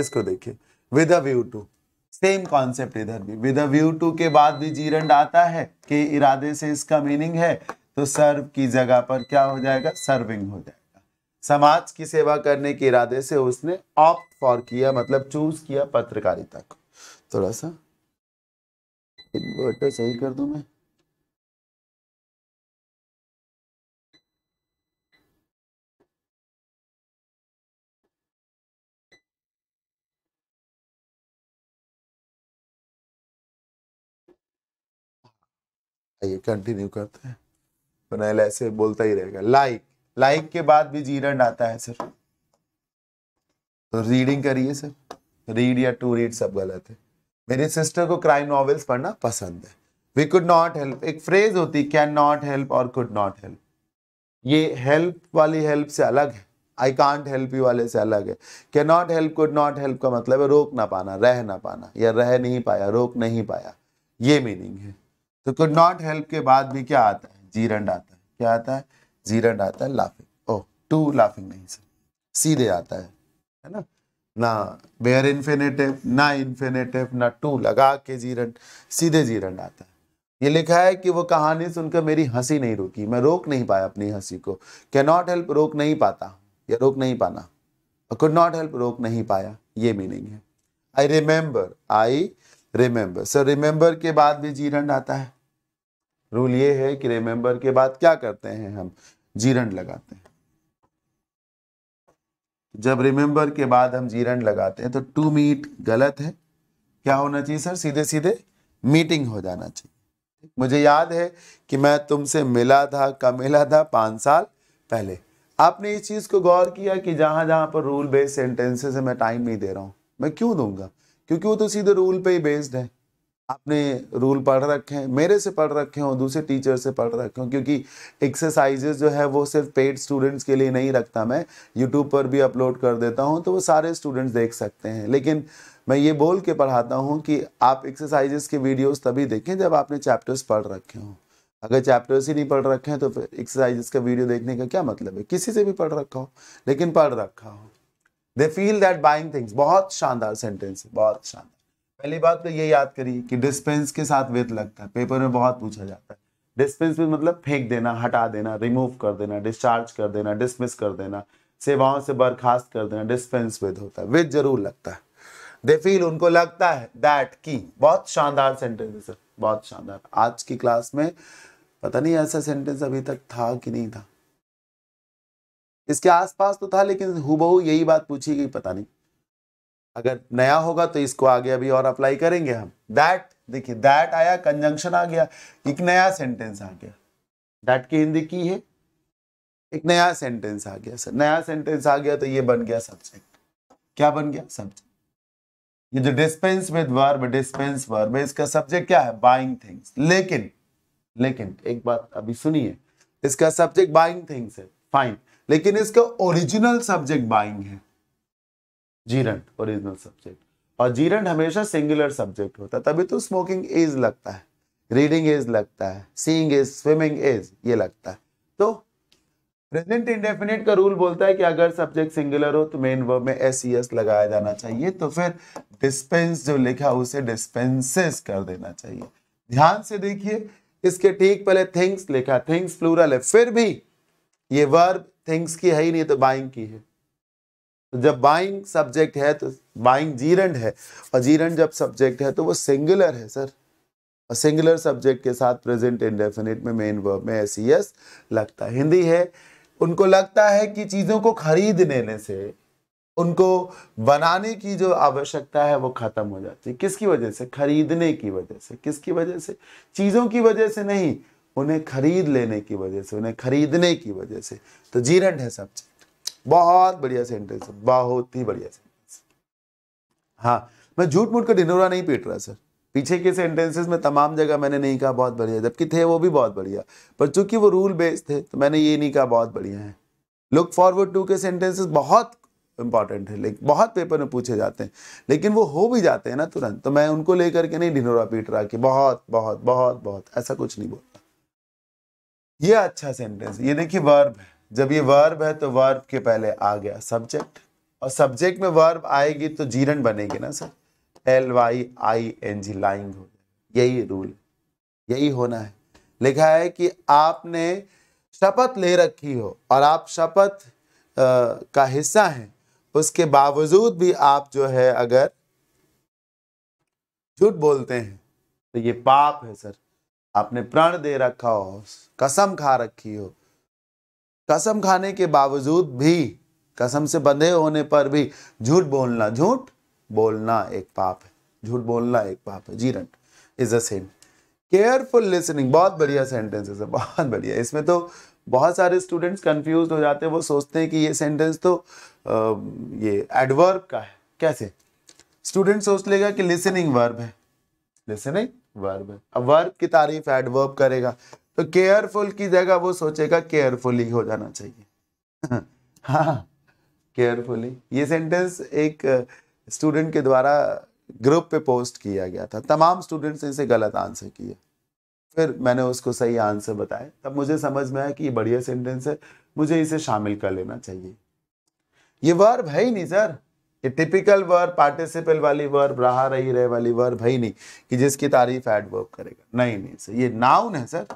इसको देखिए with a view to same concept इधर भी विद अ व्यू टू के बाद भी जीरंड आता है कि इरादे से इसका मीनिंग है तो सर्व की जगह पर क्या हो जाएगा सर्विंग हो जाएगा समाज की सेवा करने के इरादे से उसने ऑप्ट फॉर किया मतलब चूज किया पत्रकारिता को थोड़ा सा इन्वर्टर सही कर दू मैं आइए कंटिन्यू करते हैं फनैल ऐसे बोलता ही रहेगा लाइक लाइक के बाद भी जीरंड आता है सर तो रीडिंग करिए सर रीड या टू रीड सब गलत है मेरी सिस्टर को क्राइम नॉवेल्स पढ़ना पसंद है वी कुड नॉट हेल्प एक फ्रेज होती कैन नॉट हेल्प और कुड नॉट हेल्प ये हेल्प वाली हेल्प से अलग है आई कांट हेल्प यू वाले से अलग है can not help could not help का मतलब है रोक ना पाना रह ना पाना या रह नहीं पाया रोक नहीं पाया ये मीनिंग है तो कुड नॉट हेल्प के बाद भी क्या आता है जीरंड आता है क्या आता है जीरंड आता है लाफिंग ओह टू लाफिंग नहीं सर सीधे आता है है ना ना बेयर इन्फिनेटिव ना इन्फिनेटिव ना टू लगा के जीरंड सीधे जीरंड आता है ये लिखा है कि वो कहानी सुनकर मेरी हंसी नहीं रुकी मैं रोक नहीं पाया अपनी हंसी को कैन नॉट हेल्प रोक नहीं पाता या रोक नहीं पाना कुड नॉट हेल्प रोक नहीं पाया ये मीनिंग है I remember I remember sir remember के बाद भी जीरंड आता है रूल ये है कि रिमेंबर के बाद क्या करते हैं हम जीरण लगाते हैं जब रिमेंबर के बाद हम जीरण लगाते हैं तो टू मीट गलत है क्या होना चाहिए सर सीधे सीधे मीटिंग हो जाना चाहिए मुझे याद है कि मैं तुमसे मिला था कब मिला था पांच साल पहले आपने इस चीज़ को गौर किया कि जहां जहां पर रूल बेस्ड सेंटेंसेस है मैं टाइम नहीं दे रहा हूं मैं क्यों दूंगा क्योंकि वो तो सीधे रूल पे ही बेस्ड है आपने रूल पढ़ रखे हैं मेरे से पढ़ रखे हों दूसरे टीचर से पढ़ रखे हों क्योंकि एक्सरसाइजेस जो है वो सिर्फ पेड स्टूडेंट्स के लिए नहीं रखता मैं यूट्यूब पर भी अपलोड कर देता हूं तो वो सारे स्टूडेंट्स देख सकते हैं लेकिन मैं ये बोल के पढ़ाता हूं कि आप एक्सरसाइजेस के वीडियोज़ तभी देखें जब आपने चैप्टर्स पढ़ रखे हों अगर चैप्टर्स ही नहीं पढ़ रखे हैं तो फिर एक्सरसाइजेस का वीडियो देखने का क्या मतलब है किसी से भी पढ़ रखा हो लेकिन पढ़ रखा हो they feel that buying things बहुत शानदार सेंटेंस है बहुत शानदार पहली बात तो ये याद करिए कि डिस्पेंस के साथ वेद लगता है पेपर में बहुत पूछा जाता है डिस्पेंस में मतलब फेंक देना हटा देना रिमूव कर देना डिस्चार्ज कर देना डिसमिस कर देना सेवाओं से बर्खास्त कर देना डिस्पेंस विद होता है विद जरूर लगता है दे फील उनको लगता है दैट की बहुत शानदार सेंटेंस है सर बहुत शानदार आज की क्लास में पता नहीं ऐसा सेंटेंस अभी तक था कि नहीं था इसके आसपास तो था लेकिन हुबहू यही बात पूछी गई पता नहीं अगर नया होगा तो इसको आगे अभी और अप्लाई करेंगे हम दैट देखिए दैट आया कंजंक्शन आ गया एक नया सेंटेंस आ गया दैट की हिंदी की है एक नया सेंटेंस आ गया सर नया सेंटेंस आ गया तो ये बन गया सब्जेक्ट क्या बन गया सब्जेक्ट ये जो dispense with verb dispense verb इसका सब्जेक्ट क्या है बाइंग थिंग्स लेकिन लेकिन एक बात अभी सुनिए इसका सब्जेक्ट बाइंग थिंग्स है फाइन लेकिन इसका ओरिजिनल सब्जेक्ट बाइंग है जीरंट ओरिजिनल सब्जेक्ट और जीरंट हमेशा सिंगुलर सब्जेक्ट होता है तभी तो स्मोकिंग एज लगता है रीडिंग एज लगता है सीइंग एज स्विमिंग एज ये लगता है तो प्रेजेंट इंडेफिनेट का रूल बोलता है कि अगर सब्जेक्ट सिंगुलर हो तो मेन वर्ब में एस ई एस लगाया जाना चाहिए तो फिर डिस्पेंस जो लिखा उसे डिस्पेंसेस कर देना चाहिए ध्यान से देखिए इसके ठीक पहले थिंग्स लिखा थिंग्स प्लूरल है फिर भी ये वर्ब थिंग्स की है ही नहीं तो बाइंग की है तो जब बाइंग सब्जेक्ट है तो बाइंग जीरंड है और जीरंड जब सब्जेक्ट है तो वो सिंगुलर है सर और सिंगुलर सब्जेक्ट के साथ प्रेजेंट इंडेफिनिट में मेन वर्ब में एस ई एस लगता है हिंदी है उनको लगता है कि चीज़ों को खरीद लेने से उनको बनाने की जो आवश्यकता है वो ख़त्म हो जाती है किसकी वजह से खरीदने की वजह से किसकी वजह से चीज़ों की वजह से नहीं उन्हें खरीद लेने की वजह से उन्हें खरीदने की वजह से तो जीरण है सब्जेक्ट बहुत बढ़िया सेंटेंस है बहुत ही बढ़िया सेंटेंस हाँ मैं झूठ मूठ का ढिनोरा नहीं पीट रहा सर पीछे के सेंटेंसेस में तमाम जगह मैंने नहीं कहा बहुत बढ़िया जबकि थे वो भी बहुत बढ़िया पर चूंकि वो रूल बेस्ड थे तो मैंने ये नहीं कहा बहुत बढ़िया है लुक फॉरवर्ड टू के सेंटेंसेस बहुत इंपॉर्टेंट है लेकिन बहुत पेपर में पूछे जाते हैं लेकिन वो हो भी जाते हैं ना तुरंत तो मैं उनको लेकर के नहीं ढिनोरा पीट रहा कि बहुत बहुत बहुत बहुत ऐसा कुछ नहीं बोलता ये अच्छा सेंटेंस ये देखिए वर्ब है जब ये वर्ब है तो वर्ब के पहले आ गया सब्जेक्ट और सब्जेक्ट में वर्ब आएगी तो जीरन बनेगी ना sir L Y I N G lying हो यही रूल यही होना है लिखा है कि आपने शपथ ले रखी हो और आप शपथ का हिस्सा हैं उसके बावजूद भी आप जो है अगर झूठ बोलते हैं तो ये पाप है सर आपने प्रण दे रखा हो कसम खा रखी हो कसम खाने के बावजूद भी कसम से बंधे होने पर भी झूठ बोलना झूठ बोलना एक पाप है झूठ बोलना एक पाप है gerund is a same careful listening बहुत बढ़िया सेंटेंसेस है बहुत बढ़िया इसमें तो बहुत सारे स्टूडेंट्स कंफ्यूज हो जाते हैं वो सोचते हैं कि ये सेंटेंस तो आ, ये एडवर्ब का है कैसे स्टूडेंट सोच लेगा कि लिसनिंग वर्ब है लिसनिंग वर्ब है अब वर्ब की तारीफ एडवर्ब करेगा तो केयरफुल की जगह वो सोचेगा केयरफुली हो जाना चाहिए *laughs* हाँ केयरफुली ये सेंटेंस एक स्टूडेंट uh, के द्वारा ग्रुप पे पोस्ट किया गया था तमाम स्टूडेंट्स ने इसे गलत आंसर किया फिर मैंने उसको सही आंसर बताया तब मुझे समझ में आया कि ये बढ़िया सेंटेंस है मुझे इसे शामिल कर लेना चाहिए ये वर्ब है ही नहीं सर ये टिपिकल वर्ब पार्टिसिपल वाली वर्ब रहा रही रहे वाली वर्ब है ही नहीं कि जिसकी तारीफ एडवर्ब करेगा नहीं नहीं सर ये नाउन है सर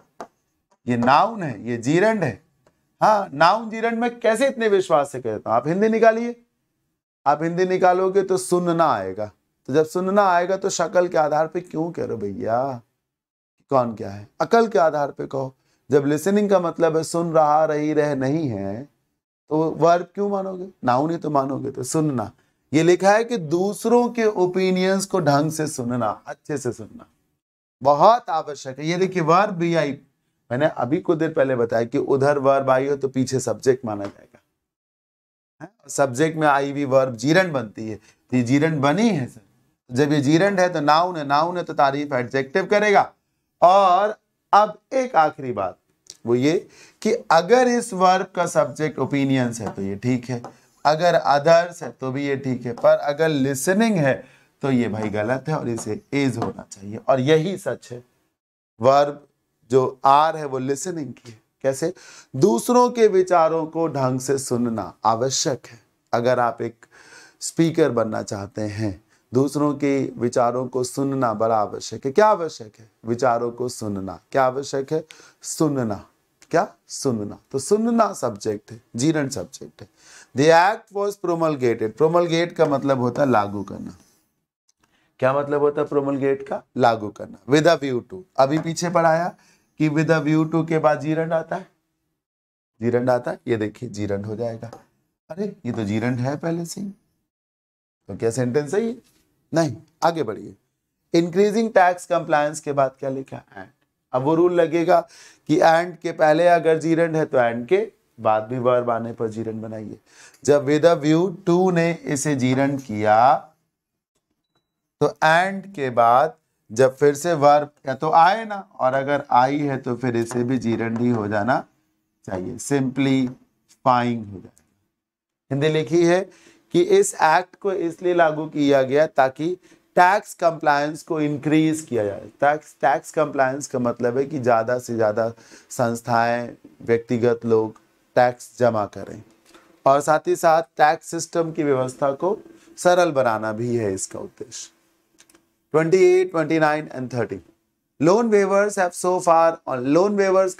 ये नाउन है ये जीरंड है हाँ नाउन जीरंड में कैसे इतने विश्वास से कहता हूँ आप हिंदी निकालिए आप हिंदी निकालोगे तो सुनना आएगा तो जब सुनना आएगा तो शक्ल के आधार पे क्यों कह रहे भैया कौन क्या है अकल के आधार पे कहो जब लिसनिंग का मतलब है सुन रहा रही रह नहीं है तो वर्ब क्यों मानोगे नाउन ही तो मानोगे तो सुनना ये लिखा है कि दूसरों के ओपिनियंस को ढंग से सुनना अच्छे से सुनना बहुत आवश्यक है ये देखिए वर्ब भी आई मैंने अभी कुछ देर पहले बताया कि उधर वर्ब आई हो तो पीछे सब्जेक्ट माना जाएगा सब्जेक्ट हाँ, में आई हुई वर्ब जीरण बनती है तो ये जीरण बनी है सर तो जब ये जीरण है तो नाउन है नाउन है तो तारीफ एडजेक्टिव करेगा और अब एक आखिरी बात वो ये कि अगर इस वर्ब का सब्जेक्ट ओपिनियंस है तो ये ठीक है अगर अदर्स है तो भी ये ठीक है पर अगर लिसनिंग है तो ये भाई गलत है और इसे एज होना चाहिए और यही सच है वर्ब जो आर है वो लिसनिंग की है कैसे दूसरों के विचारों को ढंग से सुनना आवश्यक है अगर आप एक स्पीकर बनना चाहते हैं दूसरों के विचारों को सुनना बड़ा आवश्यक है क्या आवश्यक है विचारों को सुनना क्या आवश्यक है सुनना क्या सुनना तो सुनना सब्जेक्ट है जीरण सब्जेक्ट है the act was promulgated promulgate का मतलब होता है लागू करना क्या मतलब होता है प्रोमलगेट का लागू करना विद अ व्यू टू अभी पीछे पढ़ाया कि विद अ व्यू टू के बाद जीरंड आता है जीरंड आता है ये देखिए जीरंड हो जाएगा अरे ये तो जीरंड है पहले से ही तो क्या सेंटेंस है ये नहीं आगे बढ़िए इंक्रीजिंग टैक्स कंप्लायंस के बाद क्या लिखा एंड अब वो रूल लगेगा कि एंड के पहले अगर जीरंड है तो एंड के बाद भी वर्ब आने पर जीरन बनाइए जब विद व्यू टू ने इसे जीरन किया तो एंड के बाद जब फिर से वर्ब या तो आए ना और अगर आई है तो फिर इसे भी जीरण ही हो जाना चाहिए सिंपली फाइंग हो जाए हिंदी लिखी है कि इस एक्ट को इसलिए लागू किया गया ताकि टैक्स कंप्लायंस को इंक्रीज किया जाए टैक्स टैक्स कंप्लायंस का मतलब है कि ज़्यादा से ज़्यादा संस्थाएं व्यक्तिगत लोग टैक्स जमा करें और साथ ही साथ टैक्स सिस्टम की व्यवस्था को सरल बनाना भी है इसका उद्देश्य का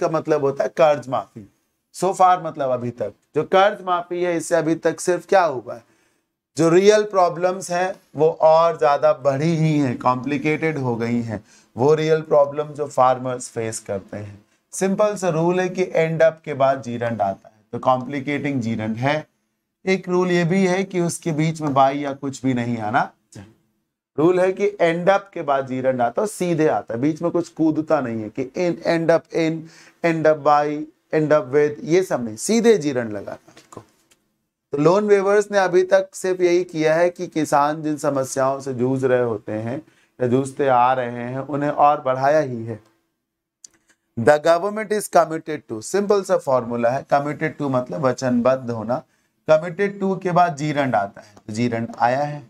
मतलब होता है कर्ज माफी सो फार मतलब अभी तक जो कर्ज माफी है इससे अभी तक सिर्फ क्या हुआ है जो रियल प्रॉब्लम्स हैं वो और ज़्यादा बढ़ी ही हैं कॉम्प्लिकेटेड हो गई हैं वो रियल प्रॉब्लम जो फार्मर्स फेस करते हैं सिंपल सा रूल है कि एंड अप के बाद जीरण आता है तो कॉम्प्लिकेटिंग जीरंड है एक रूल ये भी है कि उसके बीच में बाई या कुछ भी नहीं आना रूल है कि एंड अप के बाद जी आता है सीधे आता है बीच में कुछ कूदता नहीं है कि in end up in end up by end up with ये सब नहीं सीधे जीरण लगाना आपको तो लोन वेवर्स ने अभी तक सिर्फ यही किया है कि किसान जिन समस्याओं से जूझ रहे होते हैं या जूझते आ रहे हैं उन्हें और बढ़ाया ही है the government is committed to simple सा फॉर्मूला है कमिटेड टू मतलब वचनबद्ध होना कमिटेड टू के बाद जीरंड आता है तो जीरंड आया है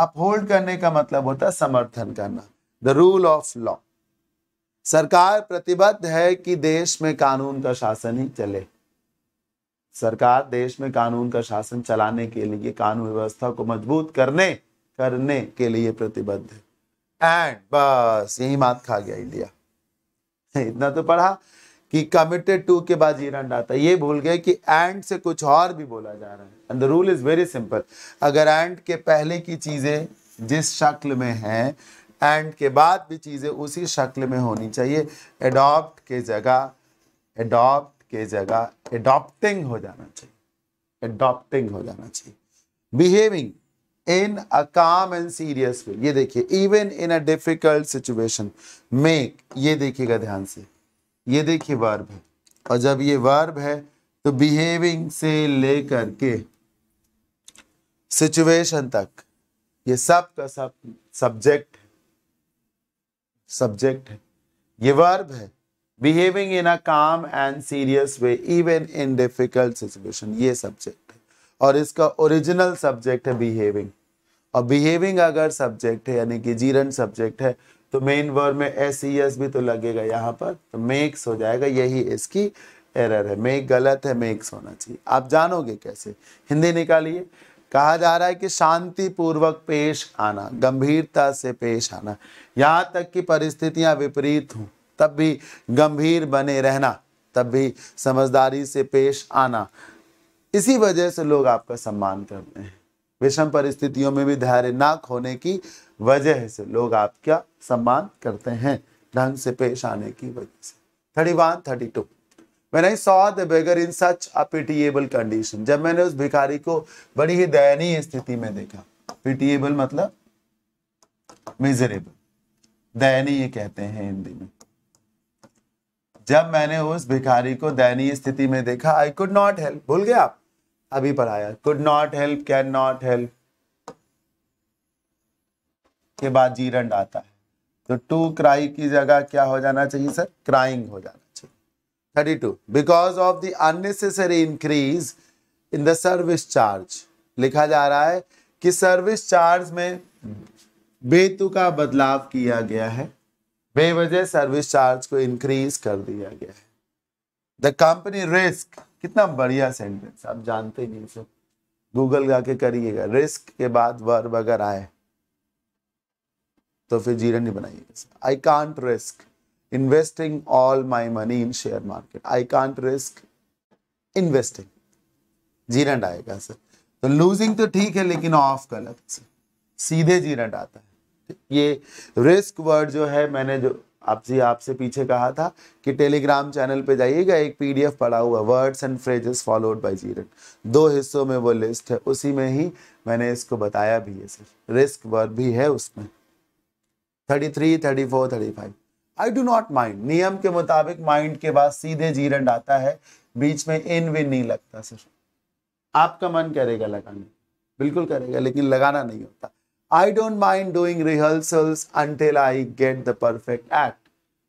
अपहोल्ड करने का मतलब होता है समर्थन करना द रूल ऑफ लॉ सरकार प्रतिबद्ध है कि देश में कानून का शासन ही चले सरकार देश में कानून का शासन चलाने के लिए कानून व्यवस्था को मजबूत करने करने के लिए प्रतिबद्ध है एंड बस यही मात खा गया इंडिया *laughs* इतना तो पढ़ा कि कमिटेड टू के बाद एंड आता है ये भूल गए कि एंड से कुछ और भी बोला जा रहा है and the rule is very simple अगर एंड के पहले की चीज़ें जिस शक्ल में हैं एंड के बाद भी चीज़ें उसी शक्ल में होनी चाहिए एडॉप्ट के जगह एडॉप्ट के जगह एडॉप्टिंग हो जाना चाहिए एडॉप्टिंग हो जाना चाहिए behaving in a calm and serious way ये देखिए even in a difficult situation make ये देखिएगा ध्यान से ये देखिए वार्ब है और जब ये वार्ब है तो बिहेविंग से लेकर के सिचुएशन तक ये सब का सब सब्जेक्ट सब्जेक्ट है ये वर्ब है behaving in a calm and serious way even in difficult situation ये सब्जेक्ट है और इसका ओरिजिनल सब्जेक्ट है बिहेविंग और बिहेविंग अगर सब्जेक्ट है यानी कि जीरन सब्जेक्ट है तो मेन वर्ब में एस ई एस भी तो लगेगा यहाँ पर तो मेक्स हो जाएगा यही इसकी एरर है मेक गलत है मेक्स होना चाहिए आप जानोगे कैसे हिंदी निकालिए कहा जा रहा है कि शांतिपूर्वक पेश आना गंभीरता से पेश आना यहाँ तक कि परिस्थितियाँ विपरीत हों तब भी गंभीर बने रहना तब भी समझदारी से पेश आना इसी वजह से लोग आपका सम्मान करते हैं विषम परिस्थितियों में भी धैर्यनाक होने की वजह से लोग आपका सम्मान करते हैं ढंग से पेश आने की वजह से थर्टी वन थर्टी टू मैंने I saw the beggar in such a condition जब मैंने उस भिखारी को बड़ी ही दयनीय स्थिति में देखा पिटिएबल मतलब मिजरेबल दयनीय कहते हैं हिंदी में जब मैंने उस भिखारी को दयनीय स्थिति में देखा आई कुड नॉट हेल्प भूल गए आप अभी पढ़ाया could not help can not help के बाद जीरंड आता है तो टू क्राई की जगह क्या हो जाना चाहिए सर क्राइंग हो जाना thirty two because of the unnecessary increase in the service charge लिखा जा रहा है कि सर्विस चार्ज में बेतु का बदलाव किया गया है बेवजह सर्विस चार्ज को इंक्रीज कर दिया गया है द कंपनी रिस्क कितना बढ़िया सेंटेंस आप जानते नहीं सब गूगल गा के करिएगा रिस्क के बाद वर्ब अगर आए तो फिर जीरन नहीं बनाइएगा I can't risk investing all my money in share market I can't risk investing gerund आएगा सर तो लूजिंग तो ठीक है लेकिन ऑफ गलत सीधे जीरन आता है ये रिस्क वर्ड जो है मैंने जो आप जी आपसे पीछे कहा था कि टेलीग्राम चैनल पे जाइएगा एक पीडीएफ पड़ा हुआ words and phrases followed by gerund दो हिस्सों में वो लिस्ट है उसी में ही मैंने इसको बताया भी है सर रिस्क वर्ड भी है उसमें thirty three thirty four thirty five I do not mind नियम के मुताबिक माइंड के बाद सीधे जीरन e आता है बीच में इन विन नहीं लगता सर आपका मन करेगा लगाने बिल्कुल करेगा लेकिन लगाना नहीं होता I don't mind doing rehearsals until I get the perfect act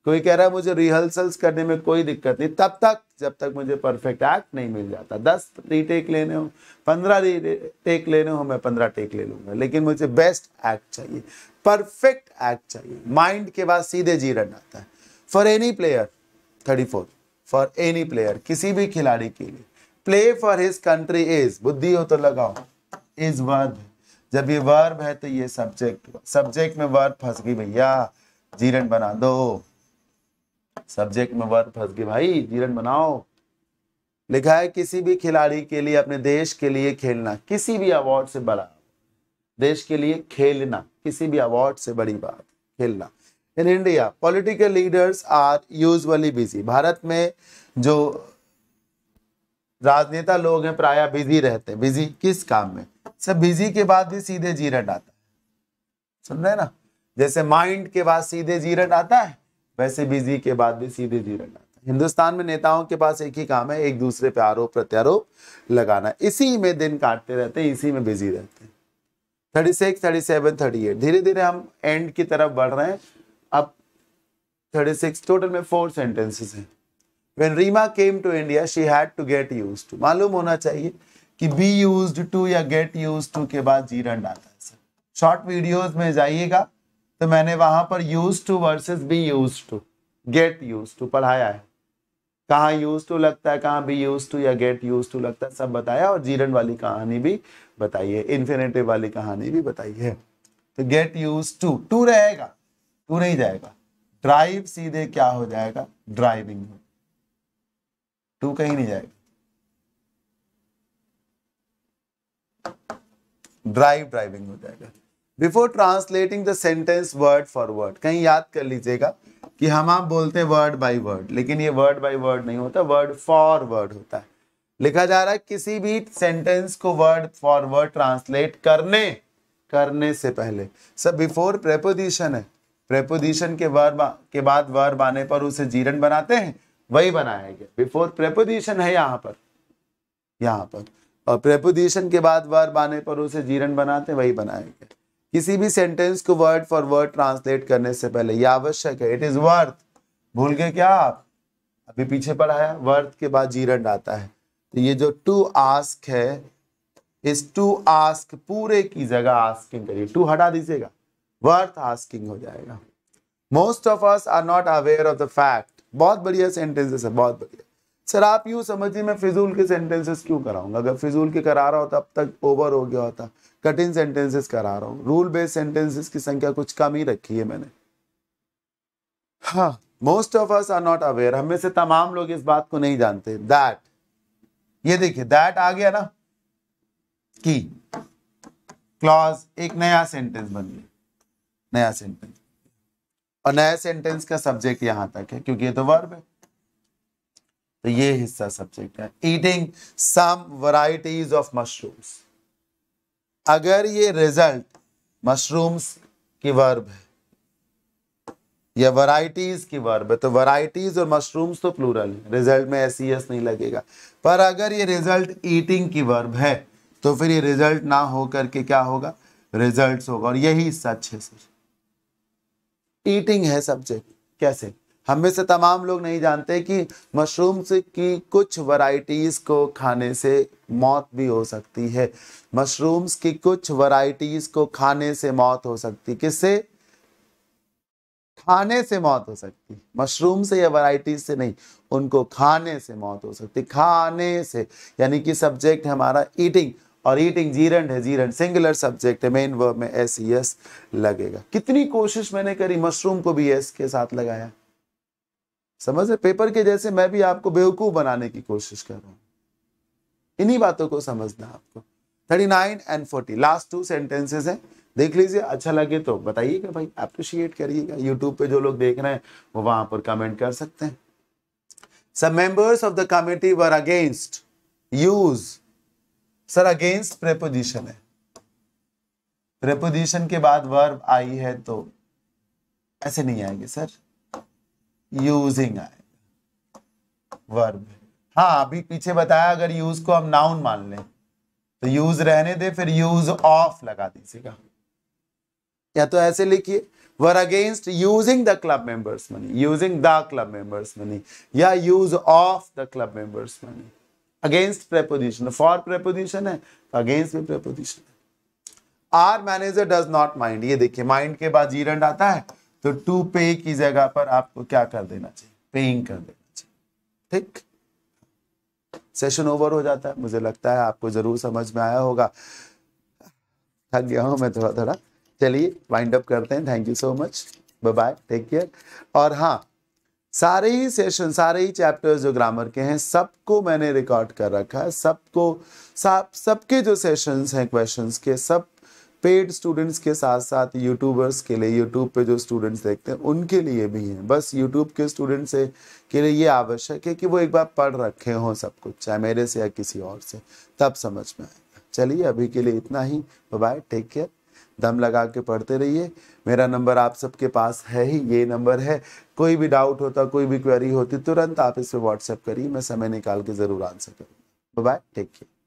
कोई कह रहा है मुझे रिहर्सल्स करने में कोई दिक्कत नहीं तब तक जब तक मुझे परफेक्ट एक्ट नहीं मिल जाता दस रीटेक लेने हो पंद्रह टेक लेने हो मैं पंद्रह टेक ले लूंगा लेकिन मुझे बेस्ट एक्ट चाहिए परफेक्ट एक्ट चाहिए माइंड के बाद सीधे जी रन आता है for any player thirty four for any player किसी भी खिलाड़ी के लिए play for his country is बुद्धि हो तो लगाओ इज वर्थ जब ये वर्ब है तो ये सब्जेक्ट सब्जेक्ट में वर्ब फंस गई भैया जीरण बना दो सब्जेक्ट में वर्ब फंस गई भाई जीरण बनाओ लिखा है किसी भी खिलाड़ी के लिए अपने देश के लिए खेलना किसी भी अवार्ड से बड़ा देश के लिए खेलना किसी भी अवार्ड से बड़ी बात खेलना in India political leaders are usually busy Bharat में जो राजनेता लोग हैं प्राय बिजी रहते हैं बिजी किस काम में सब अच्छा, बिजी के बाद भी सीधे जीरण आता है सुन रहे ना जैसे माइंड के बाद सीधे जीरण आता है वैसे बिजी के बाद भी सीधे जीरण आता है हिंदुस्तान में नेताओं के पास एक ही काम है एक दूसरे पे आरोप प्रत्यारोप लगाना इसी में दिन काटते रहते हैं इसी में बिजी रहते हैं thirty six thirty seven thirty eight धीरे धीरे हम एंड की तरफ बढ़ रहे हैं अब थर्टी सिक्स टोटल में फोर सेंटेंसेस हैं When Rima came to India, she had to get used to. मालूम होना चाहिए कि be used to या get used to के बाद जीरण आता है सर शॉर्ट वीडियोज में जाइएगा तो मैंने वहां पर use to versus be use to get use to पढ़ाया है कहाँ यूज टू लगता है कहाँ बी यूज टू या गेट यूज टू लगता है सब बताया और जीरन वाली कहानी भी बताइए इन्फिनेटिव वाली कहानी भी बताइए तो गेट यूज टू टू रहेगा टू नहीं जाएगा ड्राइव सीधे क्या हो जाएगा ड्राइविंग हो टू कहीं नहीं जाएगा ड्राइव ड्राइविंग हो जाएगा before translating the sentence word for word कहीं याद कर लीजिएगा कि हम आप बोलते हैं वर्ड बाय वर्ड लेकिन ये वर्ड बाय वर्ड नहीं होता वर्ड फॉर वर्ड होता है लिखा जा रहा है किसी भी सेंटेंस को वर्ड फॉर वर्ड ट्रांसलेट करने करने से पहले सब बिफोर प्रेपोजिशन है प्रेपोजिशन के वर्ब के बाद वर्ब आने पर उसे जीरन बनाते हैं वही बनाया गया बिफोर प्रेपोजिशन है यहाँ पर यहाँ पर और प्रेपोजिशन के बाद वर्ब आने पर उसे जीरण बनाते वही बनाया गया किसी भी सेंटेंस को वर्ड फॉर वर्ड ट्रांसलेट करने से पहले यह आवश्यक है इट इज वर्थ भूल गए क्या आप अभी पीछे पढ़ाया वर्थ के बाद जीरण आता है तो ये जो टू आस्क है इस टू आस्क पूरे की जगह आस्किंग करिए टू हटा दीजिएगा वर्थ आस्किंग हो जाएगा most of us are not aware of the fact बहुत बढ़िया सेंटेंसेस है बहुत बढ़िया सर आप यूँ समझिए मैं फिजूल के सेंटेंसेस क्यों कराऊंगा अगर फिजूल के करा रहा होता अब तक ओवर हो गया होता कठिन सेंटेंसेस करा रहा हूँ रूल बेस्ड सेंटेंसेस की संख्या कुछ कम ही रखी है मैंने हाँ most of us are not aware हमें से तमाम लोग इस बात को नहीं जानते दैट ये देखिए दैट आ गया ना कि क्लॉज एक नया सेंटेंस बन गया नया सेंटेंस और नया सेंटेंस का सब्जेक्ट यहां तक है क्योंकि ये तो वर्ब है तो ये हिस्सा सब्जेक्ट है eating some varieties of mushrooms अगर ये रिजल्ट मशरूम्स की वर्ब है या वराइटीज की वर्ब है तो वराइटीज और मशरूम्स तो प्लूरल है रिजल्ट में एस नहीं लगेगा पर अगर ये रिजल्ट ईटिंग की वर्ब है तो फिर ये रिजल्ट ना हो करके क्या होगा रिजल्ट्स होगा और यही हिस्सा अच्छे से ईटिंग है सब्जेक्ट कैसे हम में से तमाम लोग नहीं जानते कि मशरूम्स की कुछ वराइटीज को खाने से मौत भी हो सकती है मशरूम्स की कुछ वराइटीज को खाने से मौत हो सकती किससे खाने से मौत हो सकती मशरूम से या वराइटी से नहीं उनको खाने से मौत हो सकती खाने से यानी कि सब्जेक्ट हमारा ईटिंग और ईटिंग जीरन है जीरन सिंगुलर सब्जेक्ट है मेन वर्ब में एस ई एस लगेगा कितनी कोशिश मैंने करी मशरूम को भी एस के साथ लगाया समझ रहे पेपर के जैसे मैं भी आपको बेवकूफ बनाने की कोशिश कर रहा हूं इन्हीं बातों को समझना आपको thirty nine and forty last two sentences हैं देख लीजिए अच्छा लगे तो बताइएगा भाई अप्रिशिएट तो करिएगा यूट्यूब पे जो लोग देख रहे हैं वो वहां पर कमेंट कर सकते हैं सब members of the committee were against use sir against preposition है प्रेपोजिशन के बाद वर्ब आई है तो ऐसे नहीं आएगी सर यूजिंग आएगा वर्ब हाँ अभी पीछे बताया अगर यूज को हम नाउन मान लें तो यूज रहने दे फिर यूज ऑफ लगा दीजिएगा या तो ऐसे लिखिए were against using the club members money using the club members money या use of the club members money against preposition for preposition है तो अगेंस्ट भी प्रेपोजिशन है our manager does not mind ये देखिए माइंड के बाद जीरंड आता है तो टू पे की जगह पर आपको क्या कर देना चाहिए पेइंग कर देना चाहिए ठीक सेशन ओवर हो जाता है मुझे लगता है आपको जरूर समझ में आया होगा थक गया हूं मैं थोड़ा थोड़ा चलिए वाइंड अप करते हैं thank you so much bye bye take care और हाँ सारे ही सेशन सारे ही चैप्टर्स जो ग्रामर के हैं सबको मैंने रिकॉर्ड कर रखा है सबको सब सबके जो सेशंस हैं क्वेश्चंस के सब पेड स्टूडेंट्स के साथ साथ यूट्यूबर्स के लिए यूट्यूब पे जो स्टूडेंट्स देखते हैं उनके लिए भी हैं बस यूट्यूब के स्टूडेंट्स के लिए ये आवश्यक है कि वो एक बार पढ़ रखे हों सब कुछ चाहे मेरे से या किसी और से तब समझ में आएगा चलिए अभी के लिए इतना ही बाय टेक केयर दम लगा के पढ़ते रहिए मेरा नंबर आप सबके पास है ही ये नंबर है कोई भी डाउट होता कोई भी क्वेरी होती तुरंत आप इस पर व्हाट्सएप करिए मैं समय निकाल के ज़रूर आंसर करूँगा बाय टेक केयर